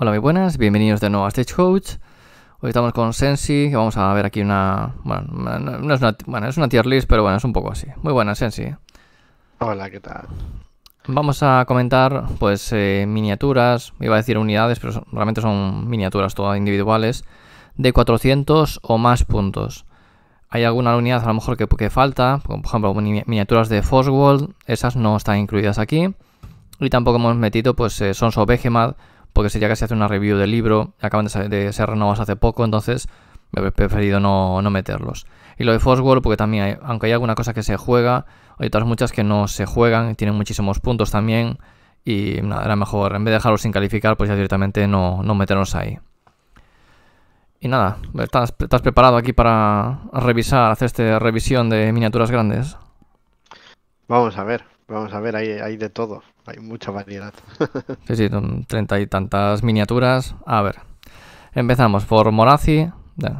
Hola, muy buenas, bienvenidos de nuevo a Stagecoach. Hoy estamos con Sensi, vamos a ver aquí una... Bueno, no es una, tier list, pero bueno, es un poco así. Muy buenas, Sensi. Hola, ¿qué tal? Vamos a comentar, pues, eh, miniaturas, iba a decir unidades, pero realmente son miniaturas todas individuales, de 400 o más puntos. Hay alguna unidad a lo mejor que, falta, por ejemplo, miniaturas de Foswald, esas no están incluidas aquí. Y tampoco hemos metido, pues, son eh, Sons of porque sería casi hace una review del libro, acaban de ser, renovados hace poco, entonces me he preferido no, meterlos. Y lo de Force porque también, aunque hay alguna cosa que se juega, hay otras muchas que no se juegan, tienen muchísimos puntos también, y nada, era mejor, en vez de dejarlos sin calificar, pues ya directamente no, no meternos ahí. Y nada, ¿estás, ¿estás preparado aquí para revisar, hacer esta revisión de miniaturas grandes? Vamos a ver, Vamos a ver, hay, hay de todo, hay mucha variedad. sí, sí, son treinta y tantas miniaturas. A ver, empezamos por Morazzi.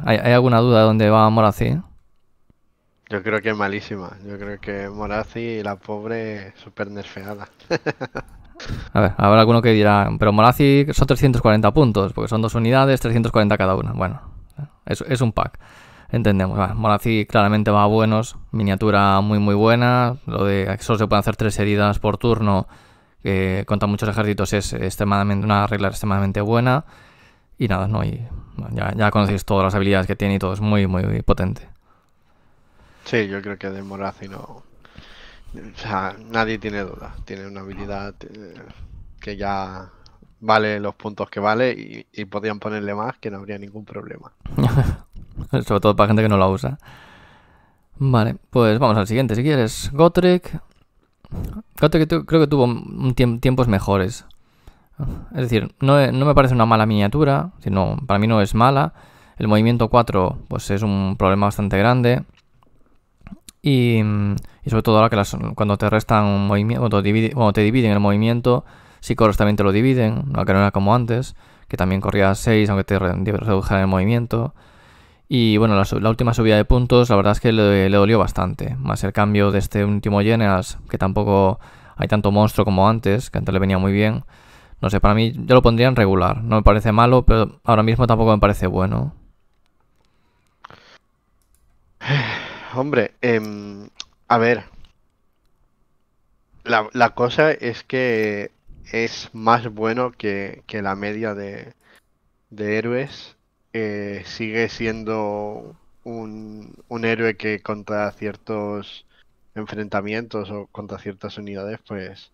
¿Hay, alguna duda de dónde va Morazzi? Yo creo que es malísima. Yo creo que Morazzi, la pobre, súper nerfeada. a ver, habrá alguno que dirá, pero Morazzi son 340 puntos, porque son dos unidades, 340 cada una. Bueno, es un pack entendemos. va. Morazzi claramente va a buenos, miniatura muy muy buena, lo de que solo se pueden hacer tres heridas por turno, que contra muchos ejércitos es extremadamente una regla extremadamente buena. Y nada, no y ya, conocéis todas las habilidades que tiene y todo, es muy muy, potente. Sí, yo creo que de Morazzi no... O sea, nadie tiene duda, tiene una habilidad eh, que ya vale los puntos que vale y, podrían ponerle más que no habría ningún problema. sobre todo para gente que no la usa. Vale, pues vamos al siguiente, si quieres. Gotrek. Gotrek creo que tuvo tiempos mejores. Es decir, e, no, me parece una mala miniatura, sino para mí no es mala. El movimiento 4 pues es un problema bastante grande. Y, sobre todo ahora que cuando te restan un movimiento, cuando, te dividen el movimiento, si corres también te lo dividen, no que no era como antes, que también corrías 6 aunque te redujeran el movimiento. Y bueno, la, última subida de puntos, la verdad es que le, dolió bastante. Más el cambio de este último Generals, que tampoco hay tanto monstruo como antes, que antes le venía muy bien. No sé, para mí yo lo pondría en regular. No me parece malo, pero ahora mismo tampoco me parece bueno. Hombre, em, a ver. La, cosa es que es más bueno que, que la media de, de héroes eh, sigue siendo un, héroe que contra ciertos enfrentamientos o contra ciertas unidades, pues,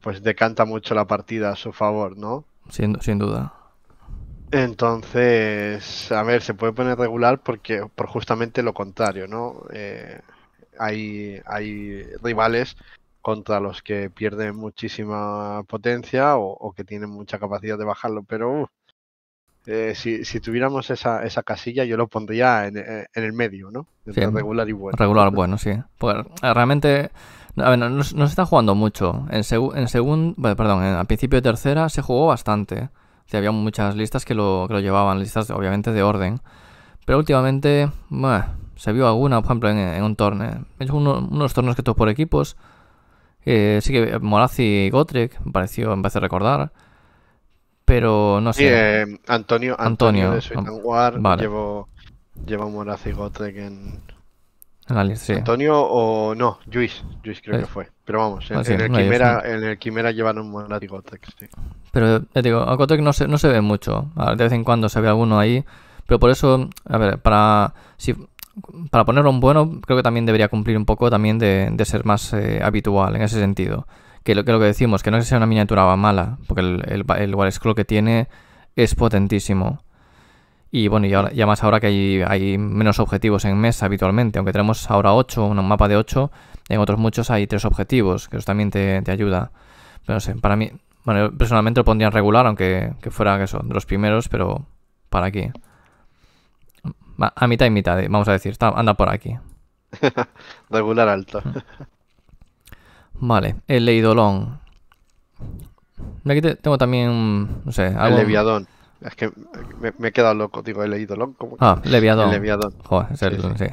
pues decanta mucho la partida a su favor, ¿no? Sin, sin duda. Entonces, a ver, se puede poner regular porque por justamente lo contrario, ¿no? Eh, hay, hay rivales contra los que pierden muchísima potencia o, que tienen mucha capacidad de bajarlo, pero eh, si, tuviéramos esa, esa, casilla, yo lo pondría en, eh, el medio, ¿no? regular y bueno. Regular, bueno, sí. Pues eh, realmente. A ver, no se está jugando mucho. En, segundo. Perdón, al principio de tercera se jugó bastante. había muchas listas que lo, que lo llevaban, listas obviamente de orden. Pero últimamente, se vio alguna, por ejemplo, en, un torneo. unos torneos que tuvo por equipos. sí que Morazzi y Gotrek, me pareció, me parece recordar pero no sé. Sí, eh, Antonio, Antonio, Antonio, de um, War en... en Antonio o no, Luis, Luis creo que fue. Pero vamos, ah, en, el, Quimera, llevan un en el Quimera sí. Pero te digo, a no se, no se ve mucho. de vez en cuando se ve alguno ahí. Pero por eso, a ver, para, para ponerlo en bueno, creo que también debería cumplir un poco también de, de ser más eh, habitual en ese sentido que lo que, lo que decimos, que no sea una miniatura mala, porque el, el, el scroll que tiene es potentísimo. Y bueno, y ahora, ya más ahora que hay, hay, menos objetivos en mesa habitualmente, aunque tenemos ahora 8, un mapa de 8, en otros muchos hay 3 objetivos, que eso también te, ayuda. Pero no sé, para mí, bueno, yo personalmente lo pondría en regular, aunque que fuera eso, de los primeros, pero para aquí. A mitad y mitad, eh, vamos a decir, anda por aquí. regular alto mm. Vale, el leidolón. Aquí tengo también, no sé, algo... El Leviadón. Es que me, he quedado loco, digo, el Leidolón. Como... Ah, Leviadón. Leviadón. Joder, es el, sí,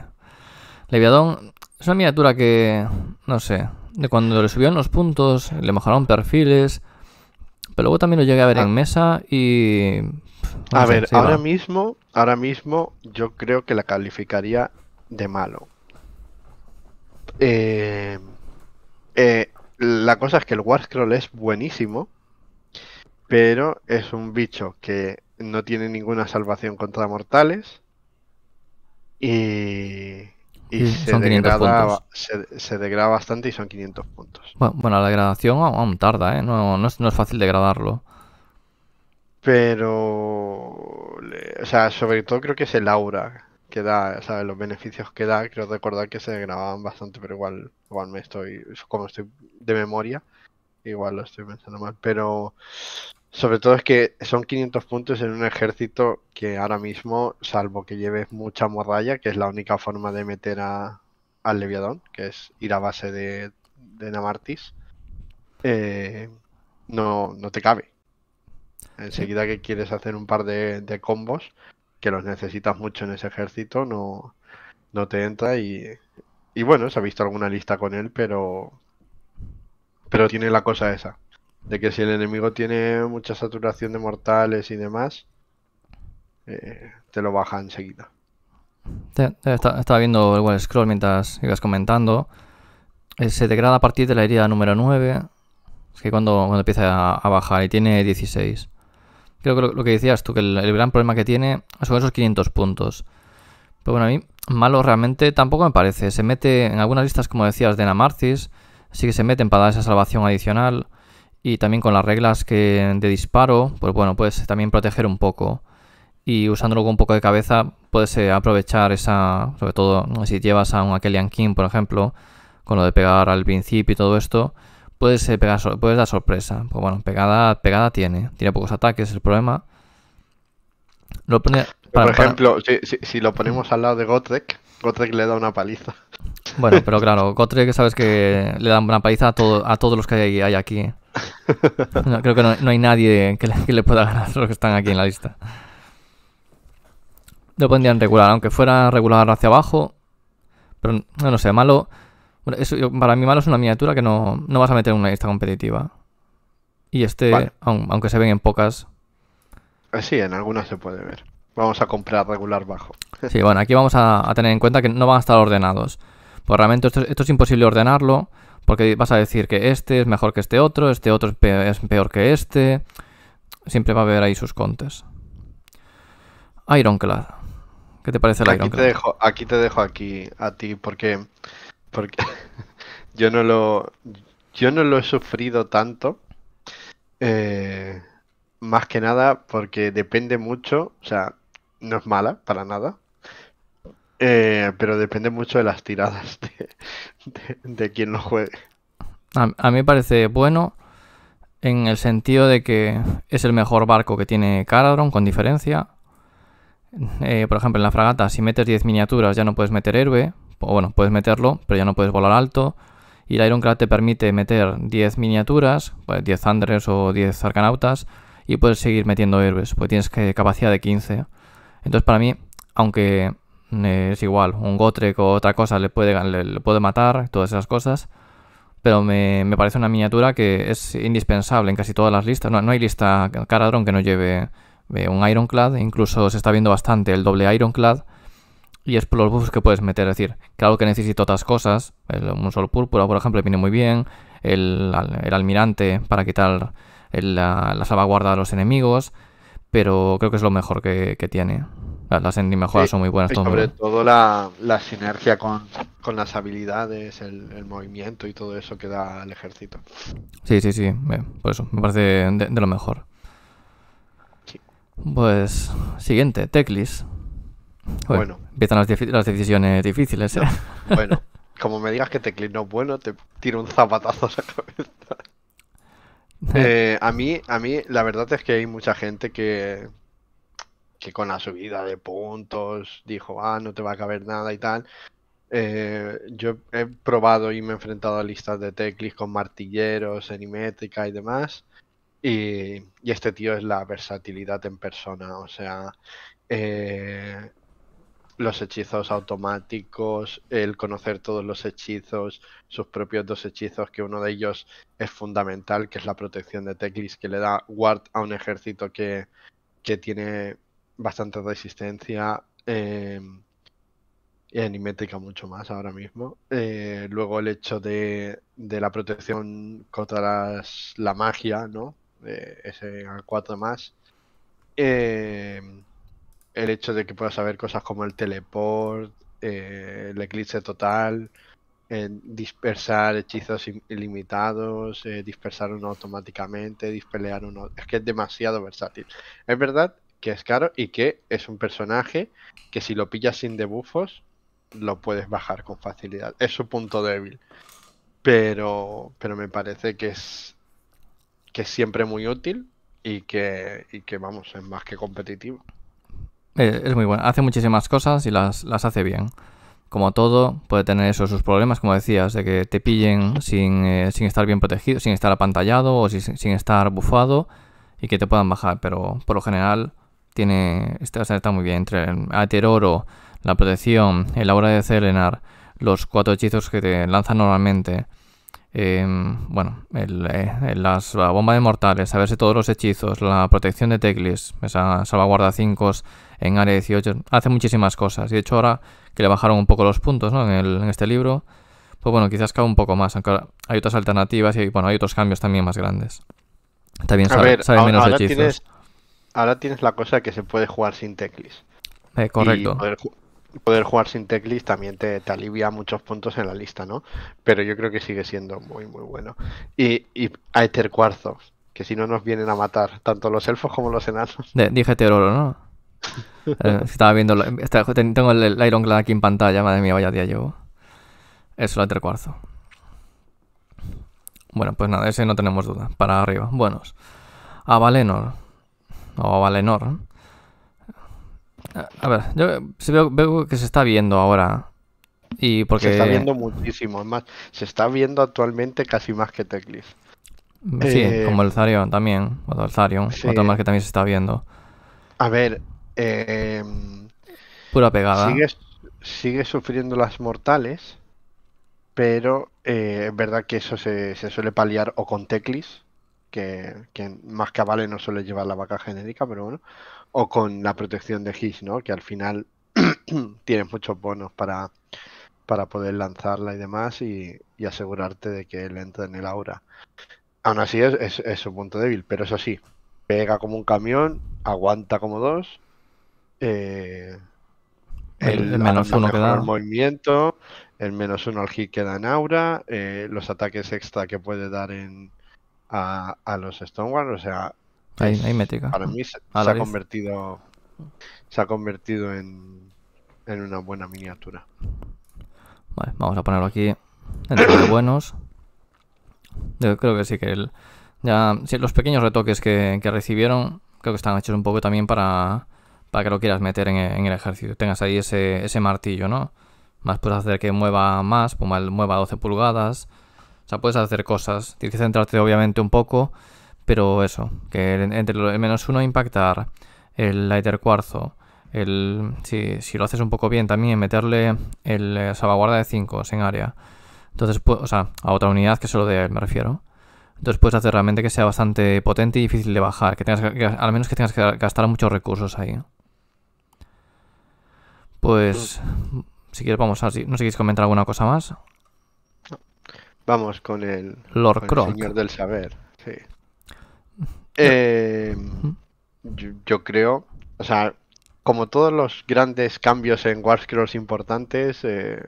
Leviadón es una miniatura que, no sé, de cuando le subieron los puntos, le mejoraron perfiles, pero luego también lo llegué a ver ah. en mesa y... a ver, ahora mismo, ahora mismo yo creo que la calificaría de malo. Eh... Eh, la cosa es que el War Scroll es buenísimo, pero es un bicho que no tiene ninguna salvación contra mortales y, se, degrada, se, degrada, bastante y son 500 puntos. Bueno, la degradación aún tarda, ¿eh? no, es, no es fácil degradarlo. Pero... O sea, sobre todo creo que es el aura que da, sabes los beneficios que da, creo recordar que se grababan bastante, pero igual, igual me estoy, como estoy de memoria, igual lo estoy pensando mal, pero sobre todo es que son 500 puntos en un ejército que ahora mismo, salvo que lleves mucha morralla, que es la única forma de meter a, al Leviadón, que es ir a base de, de Namartis, eh, no, no te cabe. Enseguida que quieres hacer un par de, de combos, que los necesitas mucho en ese ejército, no, te entra y, bueno, se ha visto alguna lista con él, pero, pero tiene la cosa esa, de que si el enemigo tiene mucha saturación de mortales y demás, eh, te lo baja enseguida. estaba viendo el scroll mientras ibas comentando. Eh, se degrada a partir de la herida número 9. Es que cuando, cuando empieza a, a bajar y tiene 16 creo que lo, que decías tú, que el, gran problema que tiene son esos 500 puntos. Pero bueno, a mí malo realmente tampoco me parece. Se mete en algunas listas, como decías, de Namarcis, así que se meten para dar esa salvación adicional. Y también con las reglas que de disparo, pues bueno, puedes también proteger un poco. Y usándolo con un poco de cabeza, puedes eh, aprovechar esa, sobre todo si llevas a un Akelian King, por ejemplo, con lo de pegar al principio y todo esto, puedes, eh, pegar puedes dar sorpresa. Pues bueno, pegada, pegada tiene. Tiene pocos ataques, el problema. Por ejemplo, si, lo ponemos al lado de Gotrek, Gotrek le da una paliza. Bueno, pero claro, Gotrek sabes que le da una paliza a, a todos los que hay, aquí. creo que no, hay nadie que le, pueda ganar a los que están aquí en la lista. Lo pondrían regular, aunque fuera regular hacia abajo. Pero no, no sé, malo. Bueno, eso, para mí malo es una miniatura que no, vas a meter en una lista competitiva. Y este, aunque se ven en pocas. Eh, sí, en algunas se puede ver. Vamos a comprar regular bajo. Sí, bueno, aquí vamos a, tener en cuenta que no van a estar ordenados. Pues realmente esto, es imposible ordenarlo, porque vas a decir que este es mejor que este otro, este otro es peor, que este. Siempre va a haber ahí sus contes. Ironclad. ¿Qué te parece la aquí aquí te dejo aquí a ti, porque porque yo no lo. Yo no lo he sufrido tanto. Eh, más que nada porque depende mucho. O sea, no es mala para nada. Eh, pero depende mucho de las tiradas de, de, quien lo juegue. A, mí me parece bueno en el sentido de que es el mejor barco que tiene Caradron, con diferencia. Eh, por ejemplo, en la fragata, si metes 10 miniaturas ya no puedes meter héroe bueno, puedes meterlo, pero ya no puedes volar alto. Y el Ironclad te permite meter 10 miniaturas, 10 pues, Thunders o 10 Arcanautas, y puedes seguir metiendo héroes, pues tienes que, capacidad de 15. Entonces para mí, aunque mm, es igual, un Gotrek o otra cosa le puede, puede matar, todas esas cosas, pero me, parece una miniatura que es indispensable en casi todas las listas. No, hay lista Caradron que no lleve eh, un Ironclad, incluso se está viendo bastante el doble Ironclad, y es por los buffs que puedes meter. Es decir, claro que necesito otras cosas. El, un solo púrpura, por ejemplo, viene muy bien. El, almirante para quitar la, salvaguarda de los enemigos. Pero creo que es lo mejor que, tiene. Las enimejoras mejoras son muy buenas. sobre todo la, la sinergia con, las habilidades, el, movimiento y todo eso que da Al ejército. Sí, sí, sí. por eso, me parece de, lo mejor. Pues, siguiente, Teclis bueno. Empiezan las, decisiones difíciles. ¿eh? Bueno, como me digas que teclis no es bueno, te tiro un zapatazo a la cabeza. Eh, a, mí, a mí, la verdad es que hay mucha gente que, que con la subida de puntos dijo, ah, no te va a caber nada y tal. Eh, yo he probado y me he enfrentado a listas de teclis con martilleros, enimétrica y demás. Y, este tío es la versatilidad en persona. O sea, eh, los hechizos automáticos, el conocer todos los hechizos, sus propios dos hechizos, que uno de ellos es fundamental, que es la protección de Teclis, que le da ward a un ejército que, tiene bastante resistencia. Eh, y animétrica mucho más ahora mismo. Eh, luego el hecho de, la protección contra las, la magia, ¿no? Eh, ese 4 más. Eh, el hecho de que puedas saber cosas como el teleport, eh, el eclipse total, eh, dispersar hechizos ilimitados, eh, dispersar uno automáticamente, dispelear uno. Es que es demasiado versátil. Es verdad que es caro y que es un personaje que si lo pillas sin debufos, lo puedes bajar con facilidad. Es su punto débil. Pero, pero me parece que es, que siempre muy útil y que, y que vamos, es más que competitivo. Eh, es muy bueno. Hace muchísimas cosas y las, las hace bien. Como todo, puede tener esos sus problemas, como decías, de que te pillen sin, eh, sin estar bien protegido, sin estar apantallado o sin, estar bufado y que te puedan bajar. Pero por lo general, tiene está, está muy bien. Entre el oro, la protección, el aura de Celenar, los cuatro hechizos que te lanzan normalmente eh, bueno, el, eh, bomba de mortales, saberse todos los hechizos, la protección de Teclis, esa salvaguarda 5 en área 18, hace muchísimas cosas. Y de hecho ahora que le bajaron un poco los puntos ¿no? en, este libro, pues bueno, quizás cae un poco más, aunque hay otras alternativas y bueno, hay otros cambios también más grandes. También sabe, menos hechizos. ahora tienes la cosa que se puede jugar sin Teclis. Eh, correcto poder jugar sin teclis también te, alivia muchos puntos en la lista, ¿no? Pero yo creo que sigue siendo muy, muy bueno. Y, y Aether Cuarzo, que si no nos vienen a matar, tanto los elfos como los enanos. dije Teororo, ¿no? Eh, estaba viendo. tengo el, Ironclad aquí en pantalla, madre mía, vaya día llevo. Eso, el Aether Cuarzo. Bueno, pues nada, ese no tenemos duda. Para arriba. Buenos. A Valenor. O a Valenor. A ver, yo veo, que se está viendo ahora. Y porque... Se está viendo muchísimo, es más, se está viendo actualmente casi más que Teclis. Mm, sí, eh, como el Zarion también, O el Zarion, otro más que también se está viendo. A ver, eh, pura pegada. Sigue, sufriendo las mortales, pero eh, es verdad que eso se suele paliar o con Teclis que, más que vale no suele llevar la vaca genérica, pero bueno, o con la protección de Hish, ¿no? Que al final tienes muchos bonos para, para poder lanzarla y demás y, asegurarte de que él entra en el aura. Aún así es, es, punto débil, pero eso sí, pega como un camión, aguanta como dos, eh, el, menos uno queda movimiento, el menos uno al hit queda en aura, eh, los ataques extra que puede dar en, a, a los Stonewall, o sea, ahí, ahí para mí se, ha convertido se ha convertido en, en una buena miniatura. Vale, vamos a ponerlo aquí entre los buenos. Yo creo que sí que el, ya si los pequeños retoques que, recibieron creo que están hechos un poco también para, para que lo quieras meter en, en el ejército. Tengas ahí ese, ese martillo, ¿no? Más puedes hacer que mueva más, pues mueva 12 pulgadas, o sea, puedes hacer cosas. Tienes que centrarte obviamente un poco, pero eso, que entre el menos uno impactar, el lighter cuarzo, el, si, lo haces un poco bien también, meterle el eh, salvaguarda de 5 en área. Entonces, o sea, a otra unidad que solo de él me refiero. Entonces puedes hacer realmente que sea bastante potente y difícil de bajar, que tengas al menos que tengas que gastar muchos recursos ahí. Pues, si quieres, vamos a ver no sé si quieres comentar alguna cosa más. Vamos, con el, Lord el Señor del Saber. Eh, yo, creo, o sea, como todos los grandes cambios en Warscrolls importantes, eh,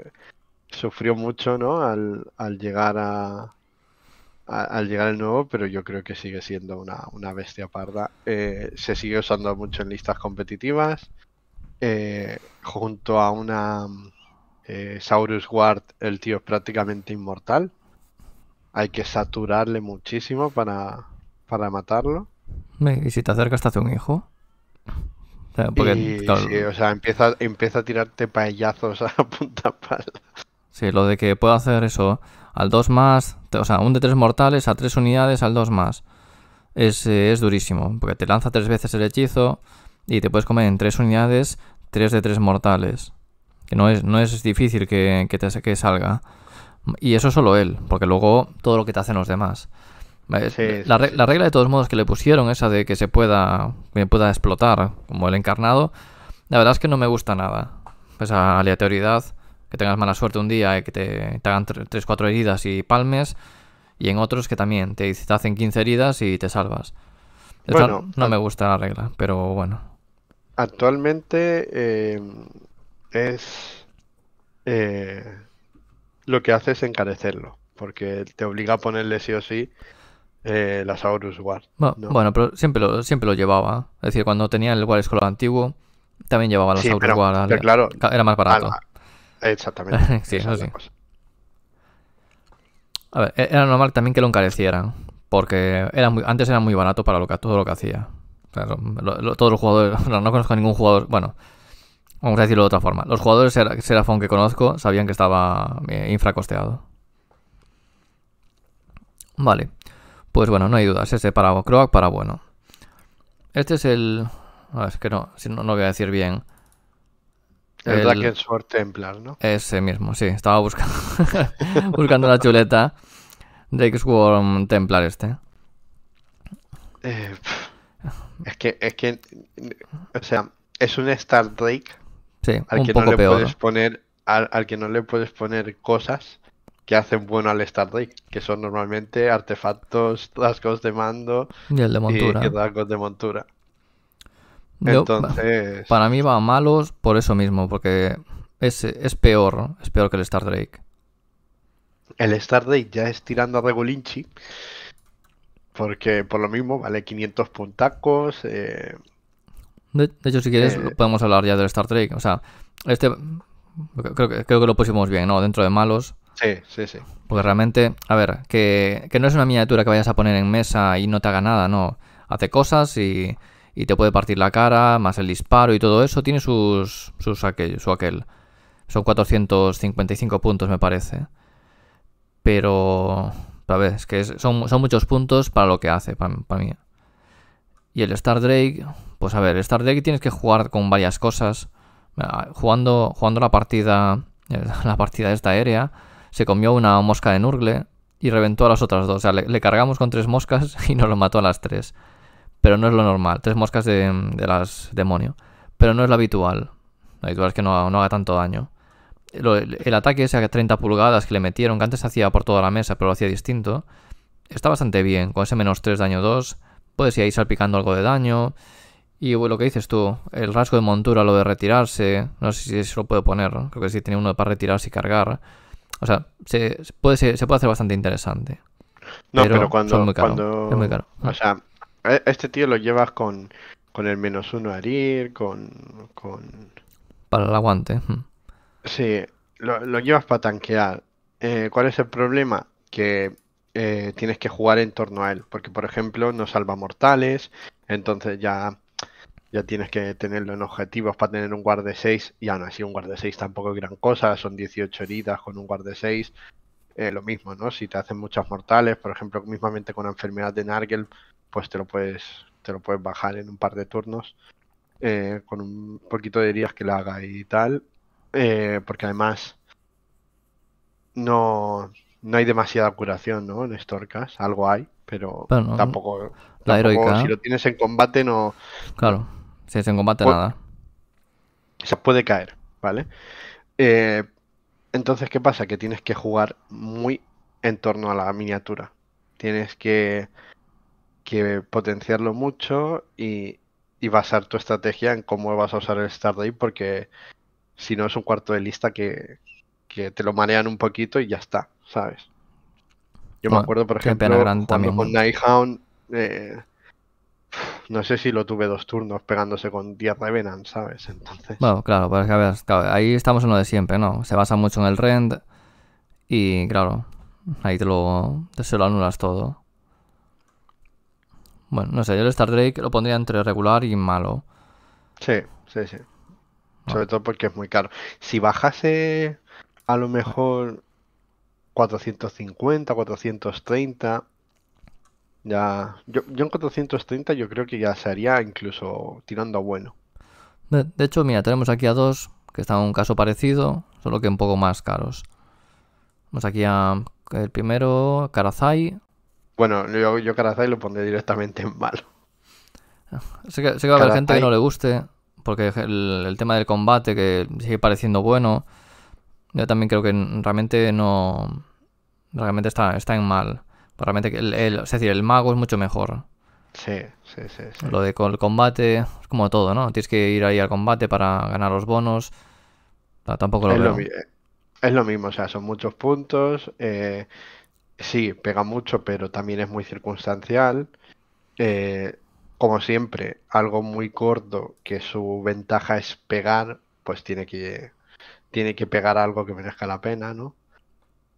sufrió mucho, ¿no? Al, llegar a, al llegar el nuevo, pero yo creo que sigue siendo una, bestia parda. Eh, se sigue usando mucho en listas competitivas. junto a una mm, Saurus Ward, el tío es prácticamente inmortal hay que saturarle muchísimo para, matarlo. Y si te acercas te hace un hijo. o sea, empieza, empieza a tirarte paellazos a punta pala. Sí, lo de que puedo hacer eso al 2 más, o sea, un de tres mortales a tres unidades al 2 más. Es, eh, es durísimo, porque te lanza tres veces el hechizo y te puedes comer en tres unidades tres de tres mortales. Que no es, no es difícil que, te, que salga. Y eso solo él, porque luego todo lo que te hacen los demás. Eh, la, regla de todos modos que le pusieron, esa de que se pueda, que pueda explotar como el encarnado, la verdad es que no me gusta nada. Esa aleatoriedad, que tengas mala suerte un día y que te, hagan 3-4 heridas y palmes, y en otros que también te, te hacen 15 heridas y te salvas. Bueno, no, me gusta la regla, pero bueno. Actualmente eh, es... Eh, lo que hace es encarecerlo, porque te obliga a ponerle sí o sí eh, las aurus Saurus War. Bueno, pero siempre lo, siempre lo llevaba. Es decir, cuando tenía el War Scholar antiguo, también llevaba las aurus Saurus War. claro, era más barato. exactamente. era normal también que lo encarecieran, porque era antes era muy barato para lo que, todo lo que hacía. todos los jugadores, no conozco a ningún jugador, bueno, Vamos a decirlo de otra forma. Los jugadores de que conozco sabían que estaba eh, infracosteado. Vale. Pues bueno, no hay dudas. Ese para Croak, para bueno. Este es el... es que no, si no, no voy a decir bien. El, el... Sword Templar, ¿no? Ese mismo, sí. Estaba buscando, buscando la chuleta de x Templar este. Eh, es que, es que, o sea, es un Star Drake al que no le Puedes poner, al, que no le puedes poner cosas que hacen bueno al Star Trek, que son normalmente artefactos, rasgos de mando y, el de montura. rasgos de montura. Entonces... para mí va malos por eso mismo, porque es, es peor, es peor que el Star Trek. El Star Trek ya es tirando a Regolinchi, porque por lo mismo vale 500 puntacos, eh, de, hecho, si quieres, eh, podemos hablar ya del Star Trek. O sea, este creo que, lo pusimos bien, ¿no? Dentro de malos. Sí, sí, sí. Porque realmente, a ver, que, no es una miniatura que vayas a poner en mesa y no te haga nada, no. Hace cosas y, y te puede partir la cara, más el disparo y todo eso. Tiene sus, sus aquel, su aquel. Son 455 puntos, me parece. Pero, a ver, es que son, muchos puntos para lo que hace, para mí. Y el Star Drake, pues a ver, el Star Drake tienes que jugar con varias cosas. Ah, jugando, la partida, eh, la partida esta aérea, se comió una mosca de Nurgle y reventó a las otras dos. O sea, le, cargamos con tres moscas y nos lo mató a las tres. Pero no es lo normal, tres moscas de, las demonio. Pero no es lo habitual. Lo habitual es que no, no haga tanto daño. El, ataque ese a 30 pulgadas que le metieron, que antes hacía por toda la mesa, pero lo hacía distinto, está bastante bien. Con ese menos 3 daño 2 puedes ir ahí salpicando algo de daño. Y lo que dices tú, el rasgo de montura, lo de retirarse, no sé si eso lo puedo poner, creo que sí tiene uno para retirarse y cargar. O sea, se puede, se, puede hacer bastante interesante. No, pero, cuando, muy caro. O sea, e, este tío lo llevas con, el menos uno a herir, con, con... Para el aguante. Hmm. Sí, lo, llevas para tanquear. Eh, ¿Cuál es el problema? Que eh, tienes que jugar en torno a él. Porque, por ejemplo, no salva mortales, entonces ya, ya tienes que tenerlo en objetivos para tener un guard de 6. Y aún así, un guard de 6 tampoco es gran cosa, son 18 heridas con un guard de 6. Eh, lo mismo, ¿no? Si te hacen muchas mortales, por ejemplo, mismamente con la enfermedad de Nargel, pues te lo puedes, te lo puedes bajar en un par de turnos. Eh, con un poquito de heridas que le haga y tal. porque además no, no hay demasiada curación, ¿no? En Storkas, algo hay, pero tampoco, la Si lo tienes en combate, no. Claro, si es en combate, nada. Se puede caer, ¿vale? Eh, entonces, ¿qué pasa? Que tienes que jugar muy en torno a la miniatura. Tienes que, potenciarlo mucho y, basar tu estrategia en cómo vas a usar el Starday, porque si no es un cuarto de lista que, que te lo marean un poquito y ya está, ¿sabes? Yo me acuerdo, por ejemplo, con Nighthound, eh, no sé si lo tuve dos turnos pegándose con 10 Revenant, ¿sabes? Bueno, claro, pues ahí estamos en lo de siempre, ¿no? Se basa mucho en el rend y, claro, ahí te lo, se lo anulas todo. Bueno, no sé, yo el Star Drake lo pondría entre regular y malo. Sí, sí, sí. Sobre todo porque es muy caro. Si bajase a lo mejor 450, 430. Ya, yo, yo en 430 yo creo que ya se haría incluso tirando a bueno. De, hecho, mira, tenemos aquí a dos que están en un caso parecido, solo que un poco más caros. Vamos aquí a el primero, Karazai. Bueno, yo, Karazai lo pondré directamente en malo. Sé que, va a haber gente que no le guste, porque el tema del combate que sigue pareciendo bueno. Yo también creo que realmente no. Realmente está, está en mal. Realmente, el, es decir, el mago es mucho mejor. Sí, sí, sí, Lo de el combate, es como todo, ¿no? Tienes que ir ahí al combate para ganar los bonos. Tampoco lo es veo. Lo, es lo mismo, o sea, son muchos puntos. Eh, sí, pega mucho, pero también es muy circunstancial. Eh, como siempre, algo muy corto que su ventaja es pegar, pues tiene que tiene que pegar algo que merezca la pena, ¿no?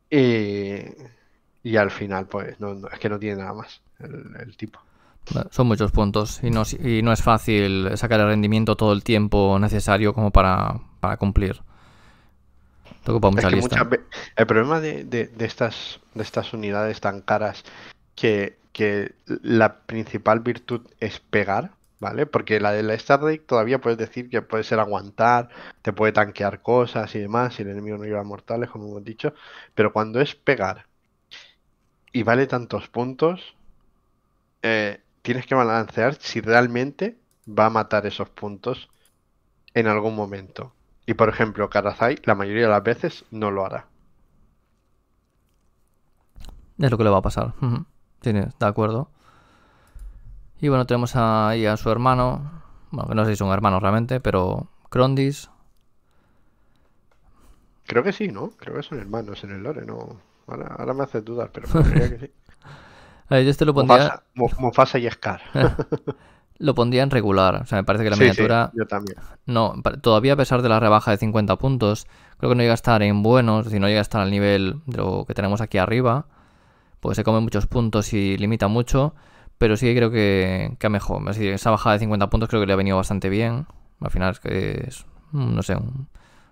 Y, al final, pues, no, es que no tiene nada más el, tipo. Son muchos puntos y no, y no, es fácil sacar el rendimiento todo el tiempo necesario como para, cumplir. Te el problema de, estas, de estas unidades tan caras que, que la principal virtud es pegar ¿vale? Porque la de la Star Drake todavía puedes decir que puede ser aguantar, te puede tanquear cosas y demás, si el enemigo no lleva mortales, como hemos dicho, pero cuando es pegar y vale tantos puntos, eh, tienes que balancear si realmente va a matar esos puntos en algún momento. Y por ejemplo, Karazai la mayoría de las veces no lo hará. Es lo que le va a pasar. Tienes, de acuerdo. Y bueno, tenemos ahí a su hermano. Bueno, que no sé si son hermanos realmente, pero Crondis. Creo que sí, ¿no? Creo que son hermanos en el lore, ¿no? Ahora, me hace dudar, pero creo que sí. a ver, yo este lo pondría... Mufasa, y Scar. lo pondría en regular. O sea, me parece que la miniatura. yo también. No, todavía a pesar de la rebaja de 50 puntos, creo que no llega a estar en buenos, si no llega a estar al nivel de lo que tenemos aquí arriba. Pues se come muchos puntos y limita mucho. Pero sí creo que, que ha mejorado. esa bajada de 50 puntos creo que le ha venido bastante bien. Al final es que es, mm, no sé, un,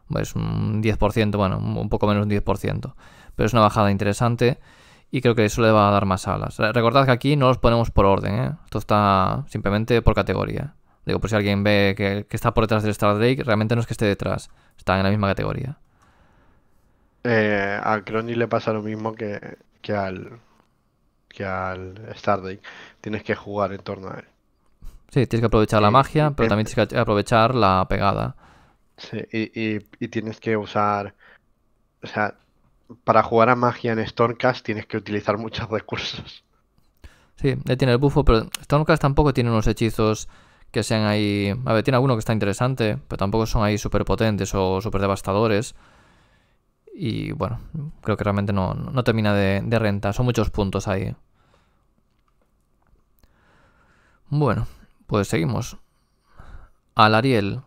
pues un 10%, bueno, un poco menos un 10%. Pero es una bajada interesante y creo que eso le va a dar más alas. Recordad que aquí no los ponemos por orden, ¿eh? esto está simplemente por categoría. Digo, por si alguien ve que, está por detrás del Star Drake, realmente no es que esté detrás, está en la misma categoría. Eh, a Crony le pasa lo mismo que, que al que al Star Drake tienes que jugar en torno a él. Sí, tienes que aprovechar la magia, pero también tienes que aprovechar la pegada. Sí, y, tienes que usar. O sea, para jugar a magia en Stormcast tienes que utilizar muchos recursos. Sí, él tiene el bufo, pero Stormcast tampoco tiene unos hechizos que sean ahí. A ver, tiene alguno que está interesante, pero tampoco son ahí súper potentes o súper devastadores. Y bueno, creo que realmente no, termina de renta. Son muchos puntos ahí. Bueno, pues seguimos. Al Ariel.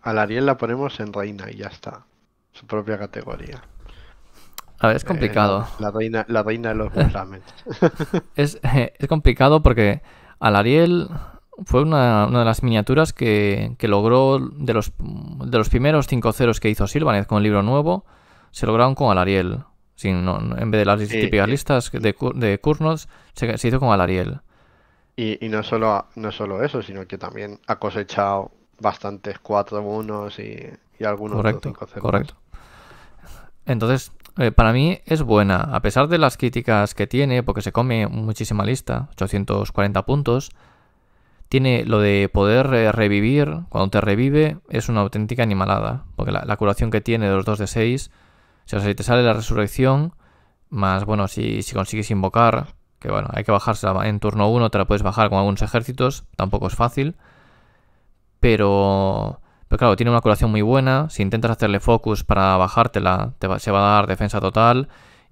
Al Ariel la ponemos en reina y ya está. Su propia categoría. A ver, es eh, complicado. la, reina, la reina de los eh, es, complicado porque al Ariel fue una, de las miniaturas que, logró de los, de los primeros cinco ceros que hizo Silvanez con el libro nuevo, se lograron con ariel en vez de las típicas listas de, de se, hizo con Alariel. Y, y no, solo no solo eso, sino que también ha cosechado bastantes 4-1 y, y, algunos correcto, correcto. Entonces, eh, para mí es buena, a pesar de las críticas que tiene, porque se come muchísima lista, 840 puntos. Tiene lo de poder eh, revivir, cuando te revive, es una auténtica animalada, porque la, curación que tiene de los 2 de 6 si te sale la resurrección, más bueno, si, consigues invocar, que bueno, hay que bajársela en turno 1, te la puedes bajar con algunos ejércitos, tampoco es fácil. Pero, pero claro, tiene una curación muy buena, si intentas hacerle focus para bajártela, se va a dar defensa total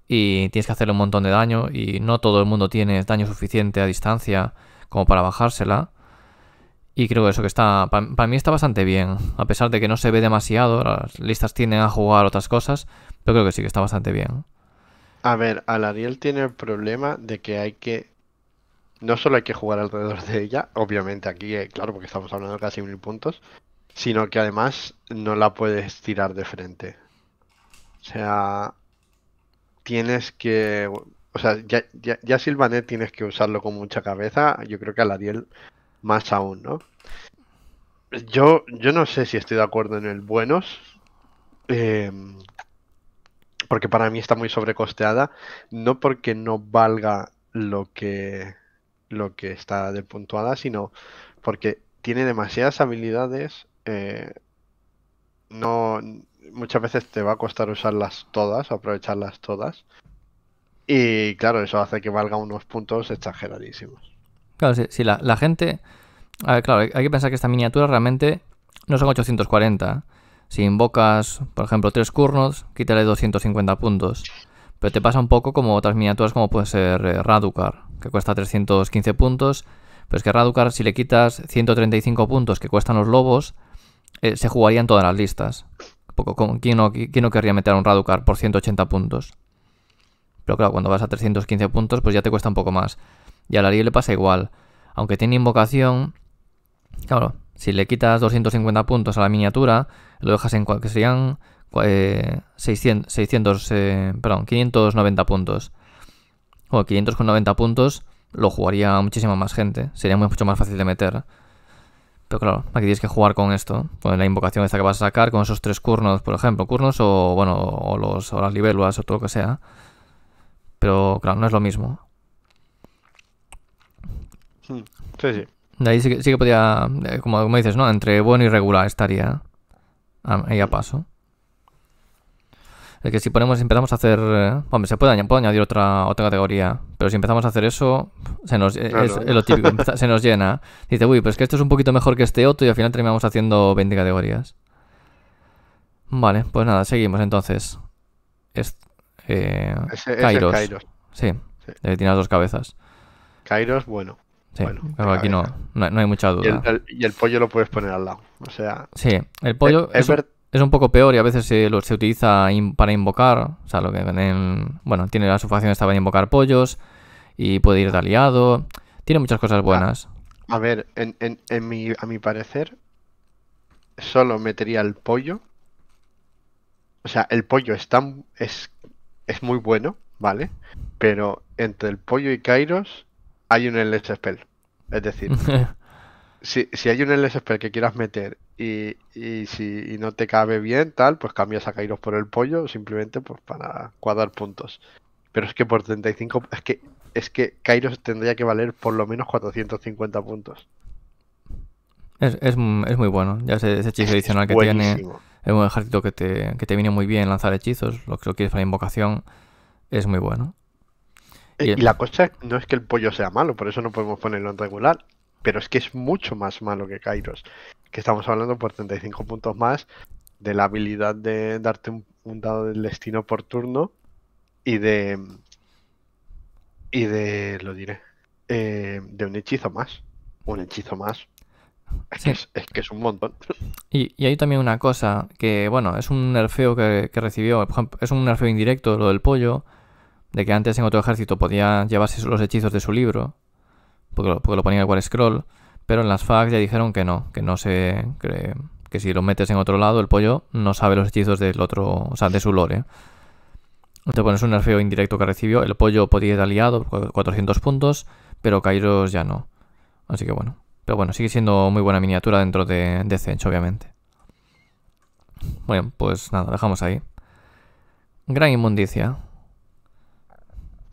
y tienes que hacerle un montón de daño y no todo el mundo tiene daño suficiente a distancia como para bajársela. Y creo que eso que está, para, mí está bastante bien, a pesar de que no se ve demasiado, las listas tienden a jugar otras cosas, yo creo que sí, que está bastante bien. A ver, Ariel tiene el problema de que hay que. No solo hay que jugar alrededor de ella, obviamente aquí, eh, claro, porque estamos hablando de casi mil puntos, sino que además no la puedes tirar de frente. O sea, tienes que. O sea, ya, Silvanet tienes que usarlo con mucha cabeza. Yo creo que ariel más aún, ¿no? Yo, yo no sé si estoy de acuerdo en el buenos. Eh, porque para mí está muy sobrecosteada, no porque no valga lo que, lo que está de puntuada, sino porque tiene demasiadas habilidades. Eh, no, muchas veces te va a costar usarlas todas, aprovecharlas todas. Y claro, eso hace que valga unos puntos exageradísimos. Claro, sí, sí la, gente... A ver, claro, hay que pensar que esta miniatura realmente no son 840. Si invocas, por ejemplo, tres kurnos, quítale 250 puntos. Pero te pasa un poco como otras miniaturas como puede ser eh, Raducar, que cuesta 315 puntos. Pero es que Raducar, si le quitas 135 puntos que cuestan los lobos, eh, se jugaría en todas las listas. Poco, ¿quién, no, querría meter a un Raducar por 180 puntos? Pero claro, cuando vas a 315 puntos, pues ya te cuesta un poco más. Y a la le pasa igual. Aunque tiene invocación, claro, si le quitas 250 puntos a la miniatura, lo dejas en que serían 600, 600 eh, eh, perdón, 590 puntos. O 500 con 90 puntos lo jugaría muchísima más gente, sería mucho más fácil de meter. Pero claro, aquí tienes que jugar con esto, con la invocación esta que vas a sacar, con esos tres curnos, por ejemplo, curnos o bueno, o, los, o las libélulas o todo lo que sea. Pero claro, no es lo mismo. Sí, sí. De ahí sí que, podría, eh, como, dices, ¿no? Entre bueno y regular estaría. Ah, ahí a paso. Es que si ponemos, empezamos a hacer. Eh, bueno, se puede añadir, otra, otra categoría. Pero si empezamos a hacer eso, se nos, se nos llena. Dice, uy, pero es que esto es un poquito mejor que este otro y al final terminamos haciendo 20 categorías. Vale, pues nada, seguimos entonces. Es, eh, Kairos. Sí, sí. tiene las dos cabezas. Kairos, bueno aquí no, no, hay mucha duda. Y el, pollo lo puedes poner al lado. O sea. Sí, el pollo es, un poco peor y a veces se, lo, se utiliza para invocar. O sea, lo que en, Bueno, tiene la sufacción esta para invocar pollos y puede ir de aliado. Tiene muchas cosas ah, buenas. A, ver, en, mi, a mi parecer, solo metería el pollo. O sea, el pollo es, es, es muy bueno, ¿vale? Pero entre el pollo y Kairos hay un endless spell. Es decir, si, hay un endless spell que quieras meter y, si no te cabe bien, tal, pues cambias a Kairos por el pollo simplemente pues, para cuadrar puntos. Pero es que por 35, es que es que Kairos tendría que valer por lo menos 450 puntos. Es, muy bueno, ya ese, hechizo adicional que tiene, es un ejército que te, viene muy bien lanzar hechizos, lo que lo quieres para invocación, es muy bueno. Y la cosa no es que el pollo sea malo, por eso no podemos ponerlo en regular, pero es que es mucho más malo que Kairos. Que estamos hablando por 35 puntos más de la habilidad de darte un, dado del destino por turno y de. Y de. Lo diré. Eh, de un hechizo más. Un hechizo más. Es, que es un montón. Y, hay también una cosa que, bueno, es un nerfeo que, que recibió, es un nerfeo indirecto lo del pollo, de que antes en otro ejército podía llevarse los hechizos de su libro, porque lo, ponía lo ponía igual scroll, pero en las FAQ ya dijeron que no, que no se... Que, si lo metes en otro lado, el pollo no sabe los hechizos del otro, o sea, de su lore. Te pones un nerfeo indirecto que recibió. El pollo podía ir aliado, 400 puntos, pero Kairos ya no. Así que bueno. Pero bueno, sigue siendo muy buena miniatura dentro de, de obviamente. Bueno, pues nada, dejamos ahí. Gran inmundicia.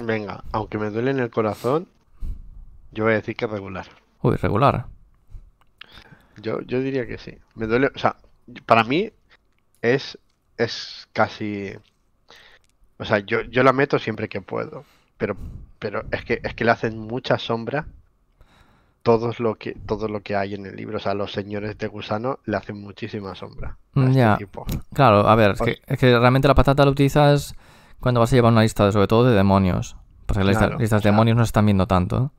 Venga, aunque me duele en el corazón, yo voy a decir que es regular. Uy, regular. Yo, yo diría que sí. Me duele, o sea, para mí es, es casi... O sea, yo, yo la meto siempre que puedo, pero, pero es, que, es que le hacen mucha sombra todo lo que, todo lo que hay en el libro. O sea, los señores de gusano le hacen muchísima sombra. Mm, este ya. Claro, a ver, que, es que realmente la patata la utilizas cuando vas a llevar una lista, sobre todo de demonios. Porque las listas de demonios no se están viendo tanto.